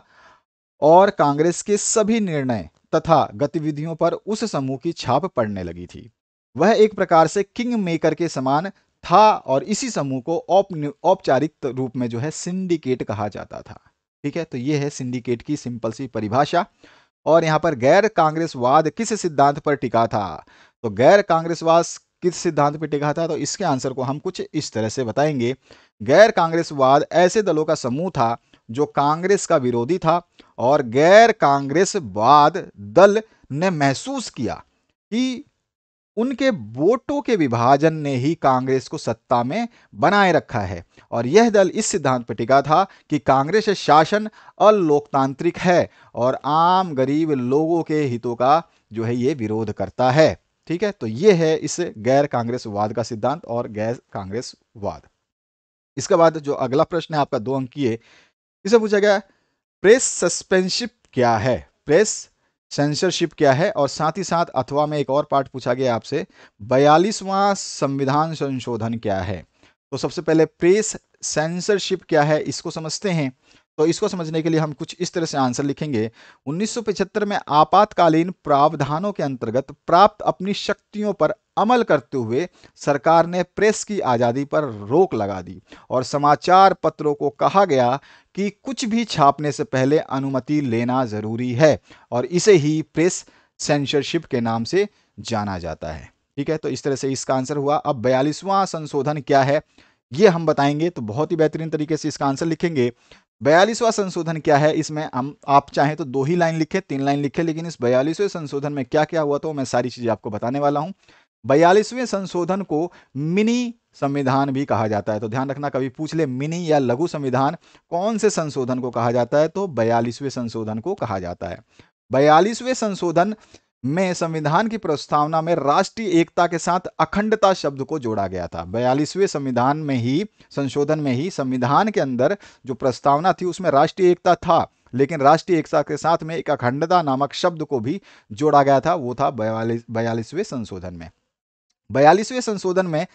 और कांग्रेस के सभी निर्णय तथा गतिविधियों पर उस समूह की छाप पड़ने लगी थी वह एक प्रकार से किंग मेकर के समान था और इसी समूह को औपचारिक रूप में जो है सिंडिकेट कहा जाता था ठीक है तो ये है सिंडिकेट की सिंपल सी परिभाषा और यहाँ पर गैर कांग्रेसवाद किस सिद्धांत पर टिका था तो गैर कांग्रेसवाद किस सिद्धांत पर टिका था तो इसके आंसर को हम कुछ इस तरह से बताएंगे गैर कांग्रेसवाद ऐसे दलों का समूह था जो कांग्रेस का विरोधी था और गैर कांग्रेसवाद दल ने महसूस किया कि उनके वोटों के विभाजन ने ही कांग्रेस को सत्ता में बनाए रखा है और यह दल इस सिद्धांत पर टिका था कि कांग्रेस शासन अलोकतांत्रिक है और आम गरीब लोगों के हितों का जो है ये विरोध करता है ठीक है तो ये है इस गैर कांग्रेसवाद का सिद्धांत और गैर कांग्रेसवाद इसके बाद जो अगला प्रश्न है आपका दो अंकीय इसे पूछा गया प्रेस सस्पेंशिप क्या है प्रेस सेंसरशिप क्या है और साथ ही साथ अथवा में एक और पार्ट पूछा गया आपसे बयालीसवां संविधान संशोधन क्या है तो सबसे पहले प्रेस सेंसरशिप क्या है इसको समझते हैं तो इसको समझने के लिए हम कुछ इस तरह से आंसर लिखेंगे 1975 में आपातकालीन प्रावधानों के अंतर्गत प्राप्त अपनी शक्तियों पर अमल करते हुए सरकार ने प्रेस की आज़ादी पर रोक लगा दी और समाचार पत्रों को कहा गया कि कुछ भी छापने से पहले अनुमति लेना ज़रूरी है और इसे ही प्रेस सेंसरशिप के नाम से जाना जाता है ठीक है तो इस तरह से इसका आंसर हुआ अब बयालीसवां संशोधन क्या है ये हम बताएंगे तो बहुत ही बेहतरीन तरीके से इसका आंसर लिखेंगे बयालीसवां संशोधन क्या है इसमें हम आप चाहें तो दो ही लाइन लिखें तीन लाइन लिखें लेकिन इस बयालीसवें संशोधन में क्या क्या हुआ तो मैं सारी चीज़ें आपको बताने वाला हूं बयालीसवें संशोधन को मिनी संविधान भी कहा जाता है तो ध्यान रखना कभी पूछ ले मिनी या लघु संविधान कौन से संशोधन को कहा जाता है तो बयालीसवें संशोधन को कहा जाता है बयालीसवें संशोधन में संविधान की प्रस्तावना में राष्ट्रीय एकता के साथ अखंडता शब्द को जोड़ा गया था बयालीसवें संविधान में ही संशोधन में ही संविधान के अंदर जो प्रस्तावना थी उसमें राष्ट्रीय एकता था लेकिन राष्ट्रीय एकता के साथ में एक अखंडता नामक शब्द को भी जोड़ा गया था वो था बयालीस बयालीसवें संशोधन में बयालीसवें संशोधन में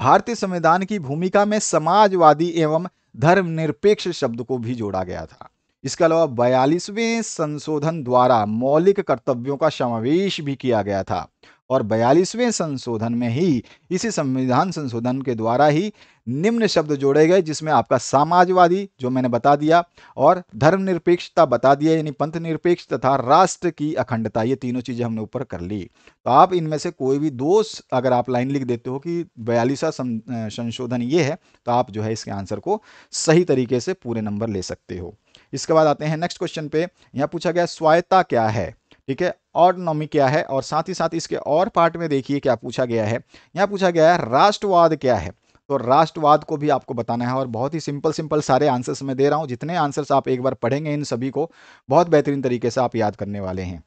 भारतीय संविधान की भूमिका में समाजवादी एवं धर्मनिरपेक्ष शब्द को भी जोड़ा गया था इसके अलावा बयालीसवें संशोधन द्वारा मौलिक कर्तव्यों का समावेश भी किया गया था और बयालीसवें संशोधन में ही इसी संविधान संशोधन के द्वारा ही निम्न शब्द जोड़े गए जिसमें आपका समाजवादी जो मैंने बता दिया और धर्मनिरपेक्षता बता दिया यानी पंथ निरपेक्ष तथा राष्ट्र की अखंडता ये तीनों चीज़ें हमने ऊपर कर ली तो आप इनमें से कोई भी दोष अगर आप लाइन लिख देते हो कि बयालीसा संशोधन ये है तो आप जो है इसके आंसर को सही तरीके से पूरे नंबर ले सकते हो इसके बाद आते हैं नेक्स्ट क्वेश्चन पे यहाँ पूछा गया स्वायत्ता क्या है ठीक है ऑटोनॉमी क्या है और साथ ही साथ इसके और पार्ट में देखिए क्या पूछा गया है यहाँ पूछा गया है राष्ट्रवाद क्या है तो राष्ट्रवाद को भी आपको बताना है और बहुत ही सिंपल सिंपल सारे आंसर्स मैं दे रहा हूँ जितने आंसर्स आप एक बार पढ़ेंगे इन सभी को बहुत बेहतरीन तरीके से आप याद करने वाले हैं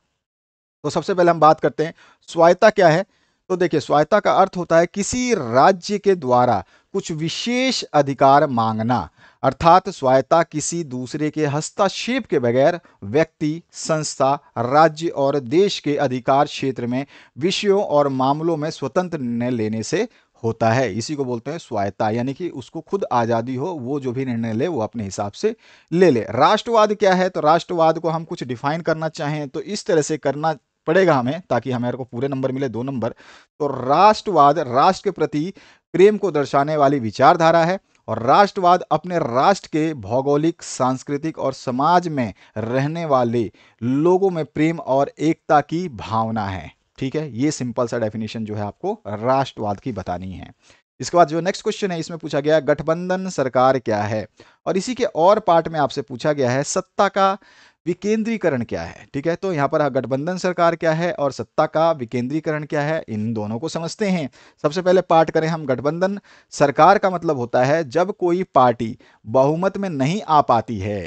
तो सबसे पहले हम बात करते हैं स्वायत्ता क्या है तो देखिए स्वायत्ता का अर्थ होता है किसी राज्य के द्वारा कुछ विशेष अधिकार मांगना अर्थात स्वायत्ता किसी दूसरे के हस्तक्षेप के बगैर व्यक्ति संस्था राज्य और देश के अधिकार क्षेत्र में विषयों और मामलों में स्वतंत्र निर्णय लेने से होता है इसी को बोलते हैं स्वायत्ता यानी कि उसको खुद आज़ादी हो वो जो भी निर्णय ले वो अपने हिसाब से ले ले राष्ट्रवाद क्या है तो राष्ट्रवाद को हम कुछ डिफाइन करना चाहें तो इस तरह से करना पड़ेगा हमें ताकि हमारे को पूरे नंबर मिले दो नंबर तो राष्ट्रवाद राष्ट्र के प्रति प्रेम को दर्शाने वाली विचारधारा है और राष्ट्रवाद अपने राष्ट्र के भौगोलिक सांस्कृतिक और समाज में रहने वाले लोगों में प्रेम और एकता की भावना है ठीक है ये सिंपल सा डेफिनेशन जो है आपको राष्ट्रवाद की बतानी है इसके बाद जो नेक्स्ट क्वेश्चन है इसमें पूछा गया गठबंधन सरकार क्या है और इसी के और पार्ट में आपसे पूछा गया है सत्ता का विकेंद्रीकरण क्या है ठीक है तो यहाँ पर गठबंधन सरकार क्या है और सत्ता का विकेंद्रीकरण क्या है इन दोनों को समझते हैं सबसे पहले पाठ करें हम गठबंधन सरकार का मतलब होता है जब कोई पार्टी बहुमत में नहीं आ पाती है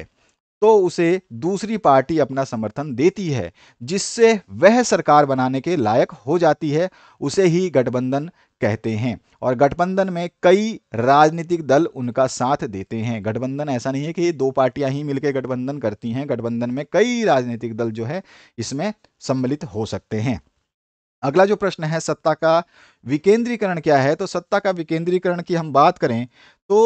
तो उसे दूसरी पार्टी अपना समर्थन देती है जिससे वह सरकार बनाने के लायक हो जाती है उसे ही गठबंधन कहते हैं और गठबंधन में कई राजनीतिक दल उनका साथ देते हैं गठबंधन ऐसा नहीं है कि दो पार्टियां ही मिलकर गठबंधन करती हैं गठबंधन में कई राजनीतिक दल जो है इसमें सम्मिलित हो सकते हैं अगला जो प्रश्न है सत्ता का विकेंद्रीकरण क्या है तो सत्ता का विकेंद्रीकरण की हम बात करें तो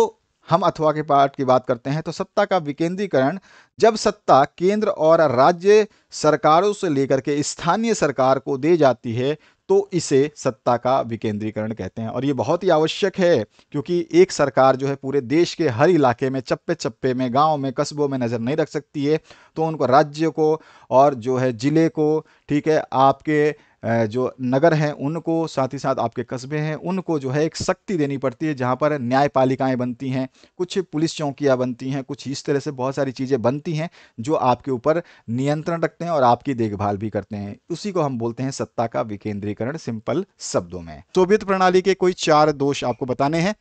हम अथवा के पार्ट की बात करते हैं तो सत्ता का विकेंद्रीकरण जब सत्ता केंद्र और राज्य सरकारों से लेकर के स्थानीय सरकार को दे जाती है तो इसे सत्ता का विकेंद्रीकरण कहते हैं और ये बहुत ही आवश्यक है क्योंकि एक सरकार जो है पूरे देश के हर इलाके में चप्पे चप्पे में गांव में कस्बों में नज़र नहीं रख सकती है तो उनको राज्य को और जो है ज़िले को ठीक है आपके जो नगर हैं उनको साथ ही साथ आपके कस्बे हैं उनको जो है एक शक्ति देनी पड़ती है जहाँ पर न्यायपालिकाएँ बनती हैं कुछ पुलिस चौकियाँ बनती हैं कुछ इस तरह से बहुत सारी चीज़ें बनती हैं जो आपके ऊपर नियंत्रण रखते हैं और आपकी देखभाल भी करते हैं उसी को हम बोलते हैं सत्ता का विकेंद्रीकरण सिंपल शब्दों में सोवियत प्रणाली के कोई चार दोष आपको बताने हैं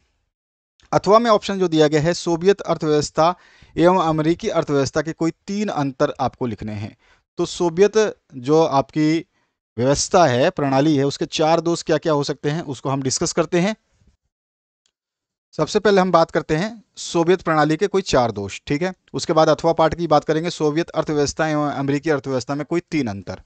अथवा में ऑप्शन जो दिया गया है सोवियत अर्थव्यवस्था एवं अमेरिकी अर्थव्यवस्था के कोई तीन अंतर आपको लिखने हैं तो सोवियत जो आपकी व्यवस्था है प्रणाली है उसके चार दोष क्या क्या हो सकते हैं उसको हम डिस्कस करते हैं सबसे पहले हम बात करते हैं सोवियत प्रणाली के कोई चार दोष ठीक है उसके बाद अथवा पाठ की बात करेंगे सोवियत अर्थव्यवस्था एवं अमरीकी अर्थव्यवस्था में कोई तीन अंतर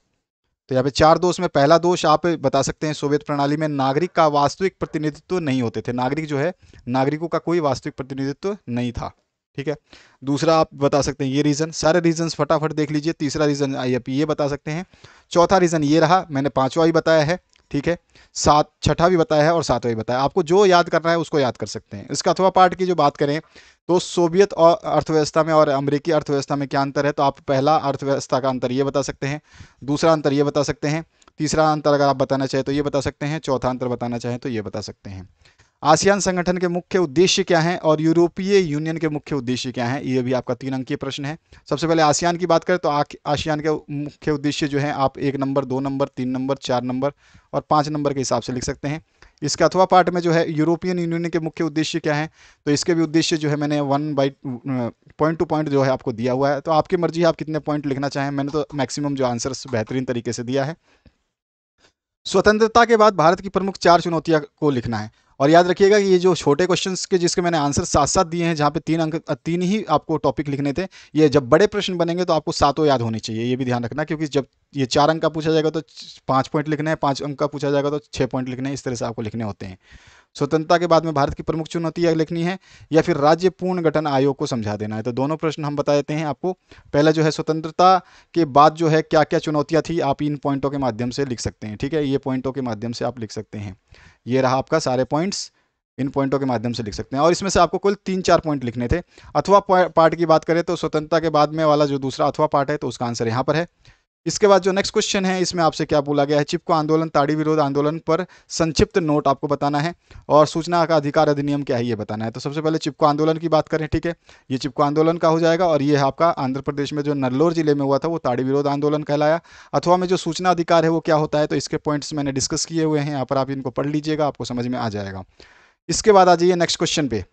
तो यहाँ पे चार दोष में पहला दोष आप बता सकते हैं सोवियत प्रणाली में नागरिक का वास्तविक प्रतिनिधित्व नहीं होते थे नागरिक जो है नागरिकों का कोई वास्तविक प्रतिनिधित्व नहीं था ठीक है दूसरा आप बता सकते हैं ये रीज़न सारे रीजन्स फटाफट देख लीजिए तीसरा रीज़न आई ये बता सकते हैं चौथा रीज़न ये रहा मैंने पाँचवा भी बताया है ठीक है सात छठा भी बताया है और सातवा भी बताया आपको जो याद करना है उसको याद कर सकते हैं इसका अथवा पार्ट की जो बात करें तो सोवियत और अर्थव्यवस्था में और अमेरिकी अर्थव्यवस्था में क्या अंतर है तो आप पहला अर्थव्यवस्था का अंतर ये बता सकते हैं दूसरा अंतर ये बता सकते हैं तीसरा अंतर अगर आप बताना चाहें तो ये बता सकते हैं चौथा अंतर बताना चाहें तो ये बता सकते हैं आसियान संगठन के मुख्य उद्देश्य क्या हैं और यूरोपीय यूनियन के मुख्य उद्देश्य क्या हैं ये भी आपका तीन अंकीय प्रश्न है सबसे पहले आसियान की बात करें तो आसियान के मुख्य उद्देश्य जो है आप एक नंबर दो नंबर तीन नंबर चार नंबर और पाँच नंबर के हिसाब से लिख सकते हैं इसके अथवा पार्ट में जो है यूरोपियन यूनियन के मुख्य उद्देश्य क्या है तो इसके भी उद्देश्य जो है मैंने one by point two point जो है आपको दिया हुआ है तो आपकी मर्जी है आप कितने पॉइंट लिखना चाहें मैंने तो मैक्सिमम जो आंसर बेहतरीन तरीके से दिया है स्वतंत्रता के बाद भारत की प्रमुख चार चुनौतियां को लिखना है और याद रखिएगा कि ये जो छोटे क्वेश्चंस के जिसके मैंने आंसर साथ साथ दिए हैं जहाँ पे तीन अंक तीन ही आपको टॉपिक लिखने थे ये जब बड़े प्रश्न बनेंगे तो आपको सातों याद होने चाहिए ये भी ध्यान रखना क्योंकि जब ये चार अंक का पूछा जाएगा तो पाँच पॉइंट लिखने हैं पाँच अंक का पूछा जाएगा तो छः पॉइंट लिखने हैं इस तरह से आपको लिखने होते हैं स्वतंत्रता के बाद में भारत की प्रमुख चुनौतियाँ लिखनी है या फिर राज्य पूर्ण गठन आयोग को समझा देना है तो दोनों प्रश्न हम बता देते हैं आपको पहला जो है स्वतंत्रता के बाद जो है क्या क्या चुनौतियाँ थी आप इन पॉइंटों के माध्यम से लिख सकते हैं ठीक है ये पॉइंटों के माध्यम से आप लिख सकते हैं ये रहा आपका सारे पॉइंट्स इन पॉइंटों के माध्यम से लिख सकते हैं और इसमें से आपको कुल तीन चार पॉइंट लिखने थे अथवा पार्ट की बात करें तो स्वतंत्रता के बाद में वाला जो दूसरा अथवा पार्ट है तो उसका आंसर यहाँ पर है इसके बाद जो नेक्स्ट क्वेश्चन है इसमें आपसे क्या बोला गया है चिपको आंदोलन ताड़ी विरोध आंदोलन पर संक्षिप्त नोट आपको बताना है और सूचना का अधिकार अधिनियम क्या है ये बताना है तो सबसे पहले चिपको आंदोलन की बात करें ठीक है ये चिपको आंदोलन का हो जाएगा और ये आपका आंध्र प्रदेश में जो नल्लोर जिले में हुआ था वो ताड़ी विरोध आंदोलन कहलाया अथवा में जो सूचना अधिकार है वो क्या होता है तो इसके पॉइंट्स मैंने डिस्कस किए हुए हैं यहाँ पर आप इनको पढ़ लीजिएगा आपको समझ में आ जाएगा इसके बाद आ जाइए नेक्स्ट क्वेश्चन पे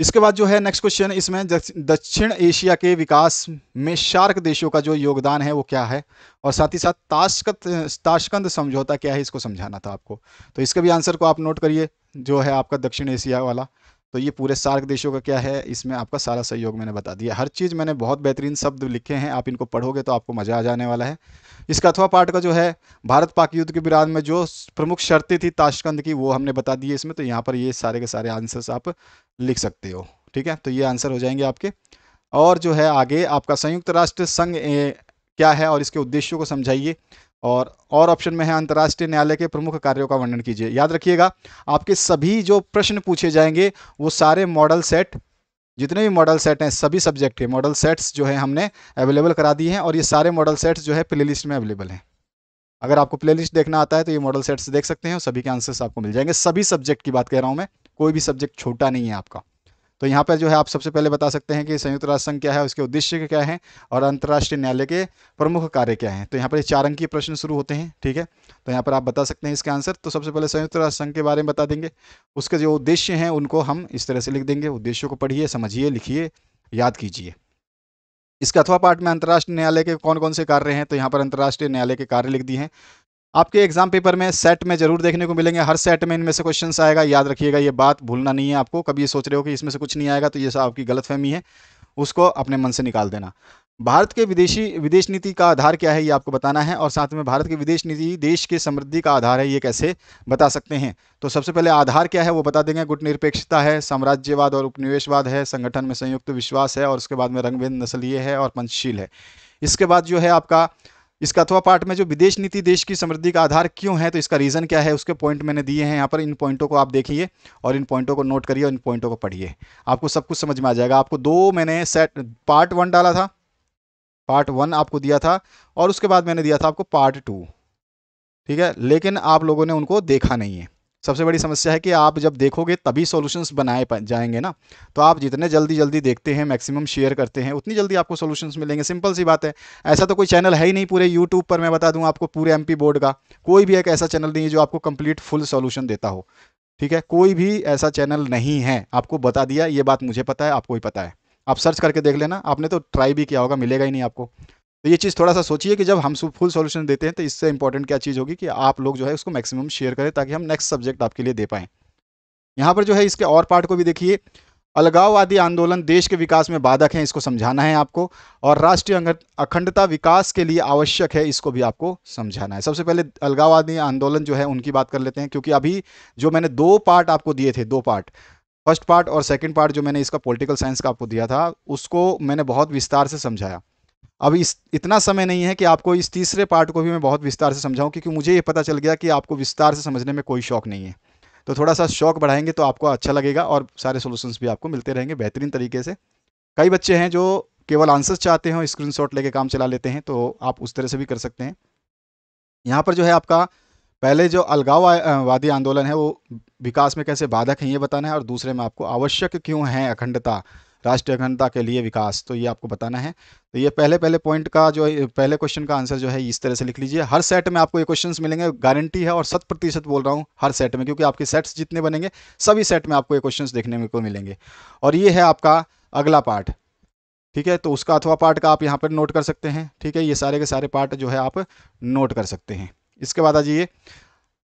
इसके बाद जो है नेक्स्ट क्वेश्चन इसमें दक्षिण एशिया के विकास में शार्क देशों का जो योगदान है वो क्या है और साथ ही साथ ताशकत ताशकंद समझौता क्या है इसको समझाना था आपको तो इसका भी आंसर को आप नोट करिए जो है आपका दक्षिण एशिया वाला तो ये पूरे सार्क देशों का क्या है इसमें आपका सारा सहयोग मैंने बता दिया हर चीज़ मैंने बहुत बेहतरीन शब्द लिखे हैं आप इनको पढ़ोगे तो आपको मज़ा आ जाने वाला है इस कथवा पाठ का जो है भारत पाक युद्ध के विरान में जो प्रमुख शर्तें थी ताशकंद की वो हमने बता दी इसमें तो यहाँ पर ये सारे के सारे आंसर्स आप लिख सकते हो ठीक है तो ये आंसर हो जाएंगे आपके और जो है आगे आपका संयुक्त राष्ट्र संघ क्या है और इसके उद्देश्यों को समझाइए और और ऑप्शन में है अंतर्राष्ट्रीय न्यायालय के प्रमुख कार्यों का वर्णन कीजिए याद रखिएगा आपके सभी जो प्रश्न पूछे जाएंगे वो सारे मॉडल सेट जितने भी मॉडल सेट हैं सभी सब्जेक्ट के मॉडल सेट्स जो है हमने अवेलेबल करा दिए हैं और ये सारे मॉडल सेट्स जो है प्लेलिस्ट में अवेलेबल हैं अगर आपको प्लेलिस्ट देखना आता है तो ये मॉडल सेट्स देख सकते हैं और सभी के आंसर्स आपको मिल जाएंगे सभी सब्जेक्ट की बात कह रहा हूँ मैं कोई भी सब्जेक्ट छोटा नहीं है आपका तो यहाँ पर जो है आप सबसे पहले बता सकते हैं कि संयुक्त राष्ट्र संघ क्या है उसके उद्देश्य क्या है और अंतर्राष्ट्रीय न्यायालय के प्रमुख कार्य क्या है तो यहाँ पर चार अंकीय प्रश्न शुरू होते हैं ठीक है तो यहाँ पर आप बता सकते हैं इसके आंसर तो सबसे पहले संयुक्त राष्ट्र संघ के बारे में बता देंगे उसके जो उद्देश्य हैं उनको हम इस तरह से लिख देंगे उद्देश्यों को पढ़िए समझिए लिखिए याद कीजिए इसके अथवा पार्ट में अंतर्राष्ट्रीय न्यायालय के कौन कौन से कार्य हैं तो यहाँ पर अंतर्राष्ट्रीय न्यायालय के कार्य लिख दिए हैं आपके एग्जाम पेपर में सेट में जरूर देखने को मिलेंगे हर सेट में इनमें से क्वेश्चन आएगा याद रखिएगा ये बात भूलना नहीं है आपको कभी ये सोच रहे हो कि इसमें से कुछ नहीं आएगा तो ये सब आपकी गलतफहमी है उसको अपने मन से निकाल देना भारत के विदेशी विदेश नीति का आधार क्या है ये आपको बताना है और साथ में भारत की विदेश नीति देश की समृद्धि का आधार है ये कैसे बता सकते हैं तो सबसे पहले आधार क्या है वो बता देंगे गुट निरपेक्षता है साम्राज्यवाद और उपनिवेशवाद है संगठन में संयुक्त विश्वास है और उसके बाद में रंगवेद नस्लीय है और पंचशील है इसके बाद जो है आपका इसका अथवा पार्ट में जो विदेश नीति देश की समृद्धि का आधार क्यों है तो इसका रीज़न क्या है उसके पॉइंट मैंने दिए हैं यहाँ पर इन पॉइंटों को आप देखिए और इन पॉइंटों को नोट करिए और इन पॉइंटों को पढ़िए आपको सब कुछ समझ में आ जाएगा आपको दो मैंने सेट पार्ट वन डाला था पार्ट वन आपको दिया था और उसके बाद मैंने दिया था आपको पार्ट टू ठीक है लेकिन आप लोगों ने उनको देखा नहीं है सबसे बड़ी समस्या है कि आप जब देखोगे तभी सॉल्यूशंस बनाए जाएंगे ना तो आप जितने जल्दी जल्दी देखते हैं मैक्सिमम शेयर करते हैं उतनी जल्दी आपको सॉल्यूशंस मिलेंगे सिंपल सी बात है ऐसा तो कोई चैनल है ही नहीं पूरे यूट्यूब पर मैं बता दूँ आपको पूरे एम बोर्ड का कोई भी एक ऐसा चैनल नहीं है जो आपको कंप्लीट फुल सोल्यूशन देता हो ठीक है कोई भी ऐसा चैनल नहीं है आपको बता दिया ये बात मुझे पता है आपको ही पता है आप सर्च करके देख लेना आपने तो ट्राई भी किया होगा मिलेगा ही नहीं आपको तो ये चीज़ थोड़ा सा सोचिए कि जब हम फुल सॉल्यूशन देते हैं तो इससे इंपॉर्टेंट क्या चीज़ होगी कि आप लोग जो है उसको मैक्सिमम शेयर करें ताकि हम नेक्स्ट सब्जेक्ट आपके लिए दे पाएँ यहाँ पर जो है इसके और पार्ट को भी देखिए अलगाववादी आंदोलन देश के विकास में बाधक हैं इसको समझाना है आपको और राष्ट्रीय अखंडता विकास के लिए आवश्यक है इसको भी आपको समझाना है सबसे पहले अलगाववादी आंदोलन जो है उनकी बात कर लेते हैं क्योंकि अभी जो मैंने दो पार्ट आपको दिए थे दो पार्ट फर्स्ट पार्ट और सेकेंड पार्ट जो मैंने इसका पोलिटिकल साइंस का आपको दिया था उसको मैंने बहुत विस्तार से समझाया अब इस इतना समय नहीं है कि आपको इस तीसरे पार्ट को भी मैं बहुत विस्तार से समझाऊं क्योंकि मुझे ये पता चल गया कि आपको विस्तार से समझने में कोई शौक नहीं है तो थोड़ा सा शौक बढ़ाएंगे तो आपको अच्छा लगेगा और सारे सोल्यूशंस भी आपको मिलते रहेंगे बेहतरीन तरीके से कई बच्चे हैं जो केवल आंसर्स चाहते हैं स्क्रीन शॉट लेके काम चला लेते हैं तो आप उस तरह से भी कर सकते हैं यहाँ पर जो है आपका पहले जो अलगाववादी आंदोलन है वो विकास में कैसे बाधक हैं ये बताना है और दूसरे में आपको आवश्यक क्यों है अखंडता राष्ट्रीय अखंडता के लिए विकास तो ये आपको बताना है तो ये पहले पहले पॉइंट का जो पहले क्वेश्चन का आंसर जो है इस तरह से लिख लीजिए हर सेट में आपको ये क्वेश्चंस मिलेंगे गारंटी है और शत प्रतिशत बोल रहा हूँ हर सेट में क्योंकि आपके सेट्स जितने बनेंगे सभी सेट में आपको ये क्वेश्चन देखने को मिलेंगे और ये है आपका अगला पार्ट ठीक है तो उसका अथवा पार्ट का आप यहाँ पर नोट कर सकते हैं ठीक है ये सारे के सारे पार्ट जो है आप नोट कर सकते हैं इसके बाद आ जाइए